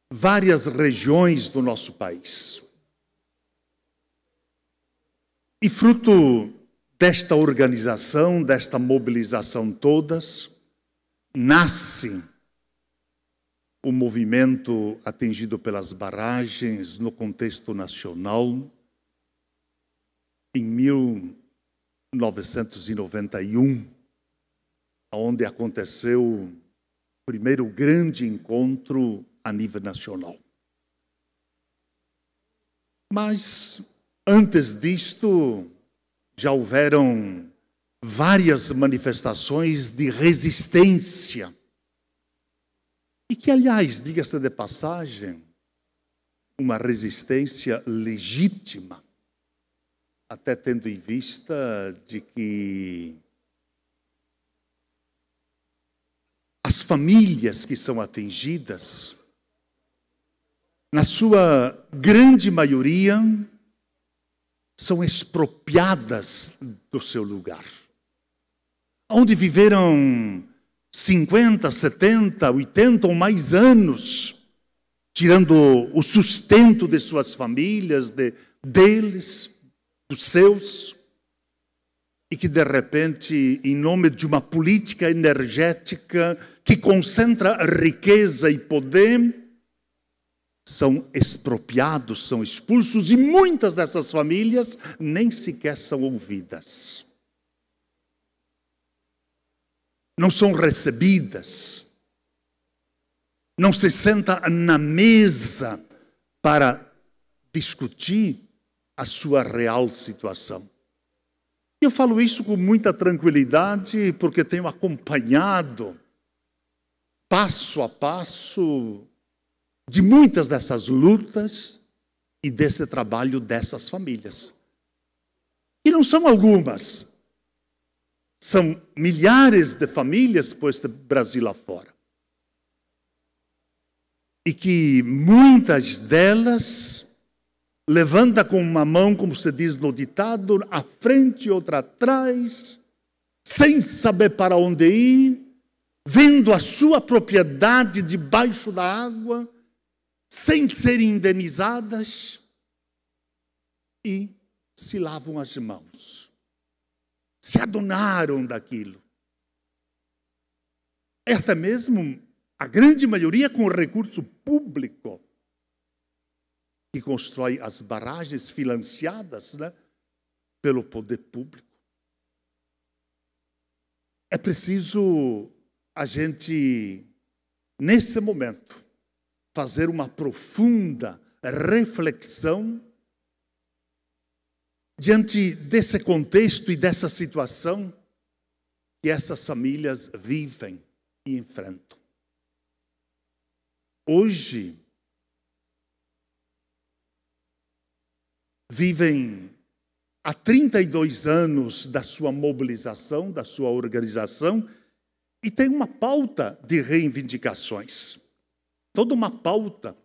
várias regiões do nosso país. E fruto desta organização, desta mobilização todas, nasce o movimento atingido pelas barragens no contexto nacional em mil 1991, onde aconteceu o primeiro grande encontro a nível nacional. Mas antes disto, já houveram várias manifestações de resistência. E que, aliás, diga-se de passagem, uma resistência legítima até tendo em vista de que as famílias que são atingidas, na sua grande maioria, são expropriadas do seu lugar. Onde viveram 50, 70, 80 ou mais anos, tirando o sustento de suas famílias, de, deles dos seus e que, de repente, em nome de uma política energética que concentra riqueza e poder, são expropriados, são expulsos e muitas dessas famílias nem sequer são ouvidas. Não são recebidas. Não se senta na mesa para discutir a sua real situação. Eu falo isso com muita tranquilidade porque tenho acompanhado passo a passo de muitas dessas lutas e desse trabalho dessas famílias. E não são algumas, são milhares de famílias por este Brasil afora. E que muitas delas levanta com uma mão, como se diz no ditado, à frente, outra atrás, sem saber para onde ir, vendo a sua propriedade debaixo da água, sem serem indenizadas, e se lavam as mãos. Se adonaram daquilo. Esta mesmo, a grande maioria com recurso público que constrói as barragens financiadas né, pelo poder público. É preciso a gente, nesse momento, fazer uma profunda reflexão diante desse contexto e dessa situação que essas famílias vivem e enfrentam. Hoje, vivem há 32 anos da sua mobilização, da sua organização, e tem uma pauta de reivindicações. Toda uma pauta.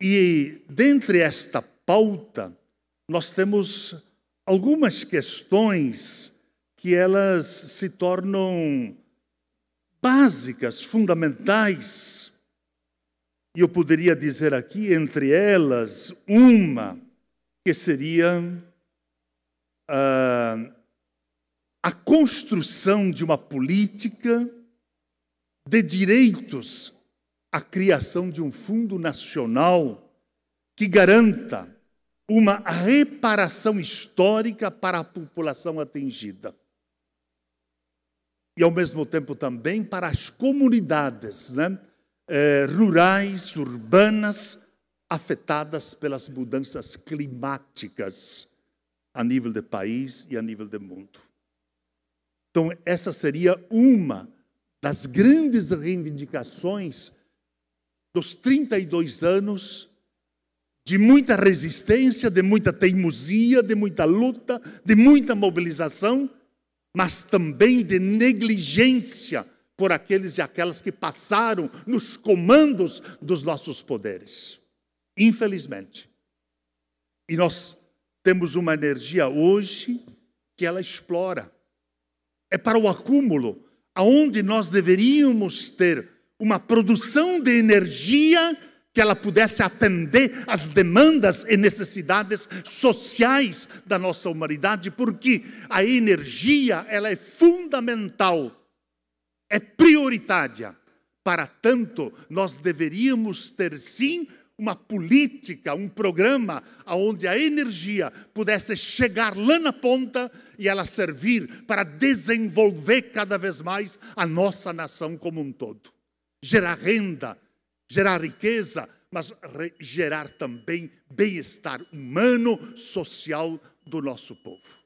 E dentre esta pauta, nós temos algumas questões que elas se tornam básicas, fundamentais. E eu poderia dizer aqui, entre elas, uma que seria uh, a construção de uma política de direitos, a criação de um fundo nacional que garanta uma reparação histórica para a população atingida. E, ao mesmo tempo, também para as comunidades né, eh, rurais, urbanas, afetadas pelas mudanças climáticas a nível de país e a nível de mundo. Então, essa seria uma das grandes reivindicações dos 32 anos de muita resistência, de muita teimosia, de muita luta, de muita mobilização, mas também de negligência por aqueles e aquelas que passaram nos comandos dos nossos poderes. Infelizmente. E nós temos uma energia hoje que ela explora. É para o acúmulo, aonde nós deveríamos ter uma produção de energia que ela pudesse atender às demandas e necessidades sociais da nossa humanidade, porque a energia ela é fundamental, é prioritária. Para tanto, nós deveríamos ter sim uma política, um programa onde a energia pudesse chegar lá na ponta e ela servir para desenvolver cada vez mais a nossa nação como um todo. Gerar renda, gerar riqueza, mas gerar também bem-estar humano, social do nosso povo.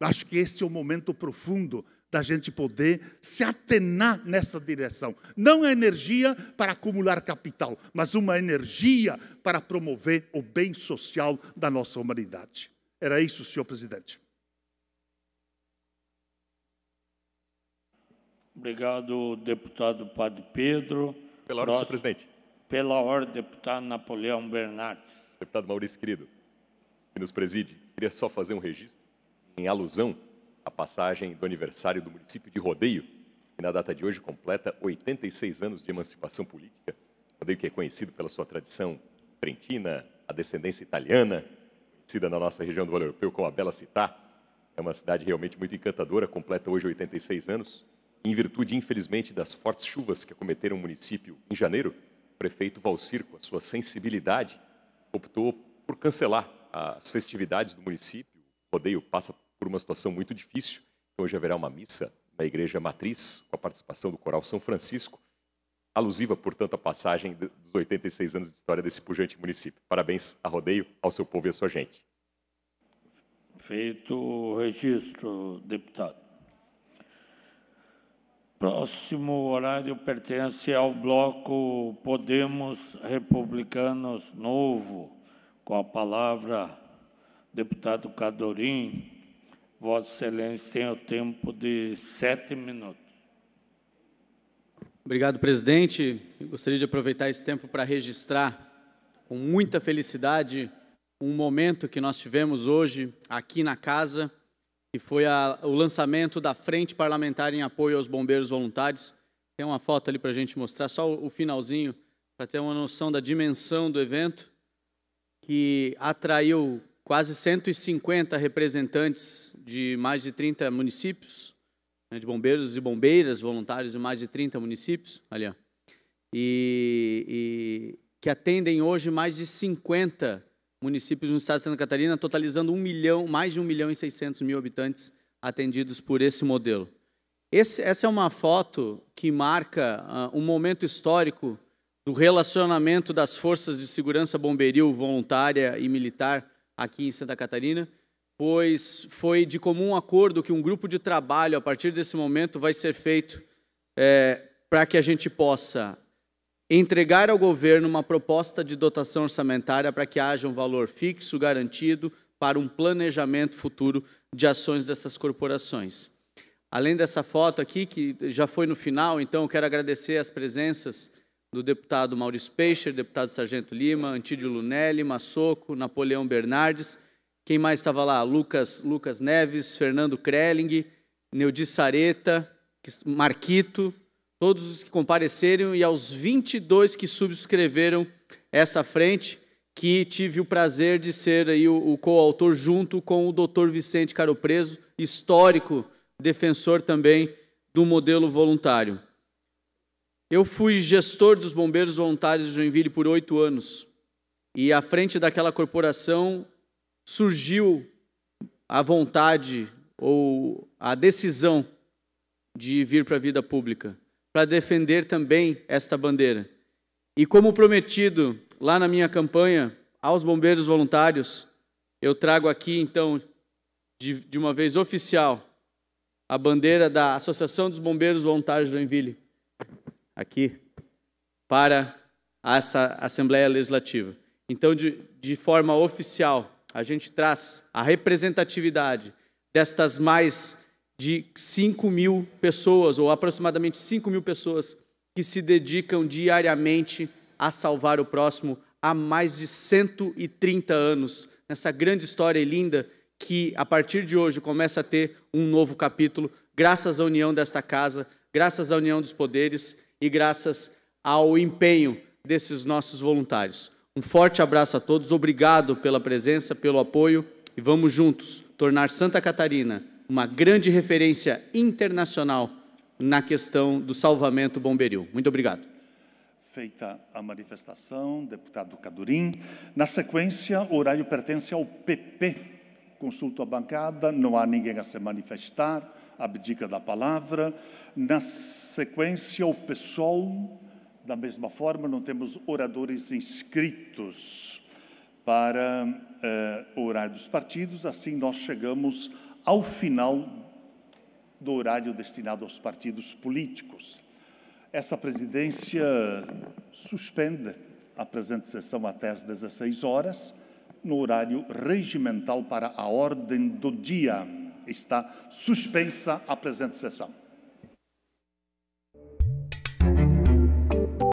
Acho que este é o momento profundo da gente poder se atenar nessa direção. Não a é energia para acumular capital, mas uma energia para promover o bem social da nossa humanidade. Era isso, senhor presidente. Obrigado, deputado Padre Pedro. Pela ordem, senhor presidente. Pela ordem, deputado Napoleão Bernardes. Deputado Maurício, querido, que nos preside, queria só fazer um registro em alusão a passagem do aniversário do município de Rodeio, que na data de hoje completa 86 anos de emancipação política. Rodeio que é conhecido pela sua tradição trentina, a descendência italiana, conhecida na nossa região do Vale Europeu como a Bela Città. É uma cidade realmente muito encantadora, completa hoje 86 anos. Em virtude, infelizmente, das fortes chuvas que acometeram o município em janeiro, o prefeito Valcir, com a sua sensibilidade, optou por cancelar as festividades do município. O rodeio passa por por uma situação muito difícil. Então, hoje haverá uma missa na Igreja Matriz, com a participação do Coral São Francisco, alusiva, portanto, à passagem dos 86 anos de história desse pujante município. Parabéns a Rodeio, ao seu povo e à sua gente. Feito o registro, deputado. Próximo horário pertence ao bloco Podemos Republicanos Novo. Com a palavra, deputado Cadorim, Vossa Excelência tem o tempo de sete minutos. Obrigado, presidente. Eu gostaria de aproveitar esse tempo para registrar com muita felicidade um momento que nós tivemos hoje aqui na casa, que foi a, o lançamento da Frente Parlamentar em Apoio aos Bombeiros Voluntários. Tem uma foto ali para a gente mostrar, só o finalzinho, para ter uma noção da dimensão do evento, que atraiu quase 150 representantes de mais de 30 municípios, né, de bombeiros e bombeiras voluntários de mais de 30 municípios, ali, ó, e, e que atendem hoje mais de 50 municípios no estado de Santa Catarina, totalizando um milhão, mais de 1 milhão e 600 mil habitantes atendidos por esse modelo. Esse, essa é uma foto que marca uh, um momento histórico do relacionamento das forças de segurança bomberil, voluntária e militar aqui em Santa Catarina, pois foi de comum acordo que um grupo de trabalho, a partir desse momento, vai ser feito é, para que a gente possa entregar ao governo uma proposta de dotação orçamentária para que haja um valor fixo garantido para um planejamento futuro de ações dessas corporações. Além dessa foto aqui, que já foi no final, então eu quero agradecer as presenças do deputado Maurício Peixer, deputado Sargento Lima, Antídio Lunelli, Massoco, Napoleão Bernardes. Quem mais estava lá? Lucas, Lucas Neves, Fernando Krelling, Neudi Sareta, Marquito, todos os que compareceram e aos 22 que subscreveram essa frente, que tive o prazer de ser aí o, o coautor junto com o Dr. Vicente Caropreso, histórico defensor também do modelo voluntário. Eu fui gestor dos bombeiros voluntários de Joinville por oito anos. E à frente daquela corporação surgiu a vontade ou a decisão de vir para a vida pública, para defender também esta bandeira. E como prometido lá na minha campanha aos bombeiros voluntários, eu trago aqui então, de, de uma vez oficial, a bandeira da Associação dos Bombeiros Voluntários de Joinville aqui para essa Assembleia Legislativa. Então, de, de forma oficial, a gente traz a representatividade destas mais de 5 mil pessoas, ou aproximadamente 5 mil pessoas, que se dedicam diariamente a salvar o próximo há mais de 130 anos, nessa grande história linda que, a partir de hoje, começa a ter um novo capítulo, graças à união desta casa, graças à união dos poderes e graças ao empenho desses nossos voluntários. Um forte abraço a todos, obrigado pela presença, pelo apoio e vamos juntos tornar Santa Catarina uma grande referência internacional na questão do salvamento bomberil. Muito obrigado. Feita a manifestação, deputado Cadurim. Na sequência, o horário pertence ao PP. Consulto a bancada, não há ninguém a se manifestar abdica da palavra. Na sequência, o pessoal da mesma forma, não temos oradores inscritos para eh, o horário dos partidos, assim nós chegamos ao final do horário destinado aos partidos políticos. Essa presidência suspende a presente sessão até às 16 horas, no horário regimental para a ordem do dia está suspensa a presente sessão.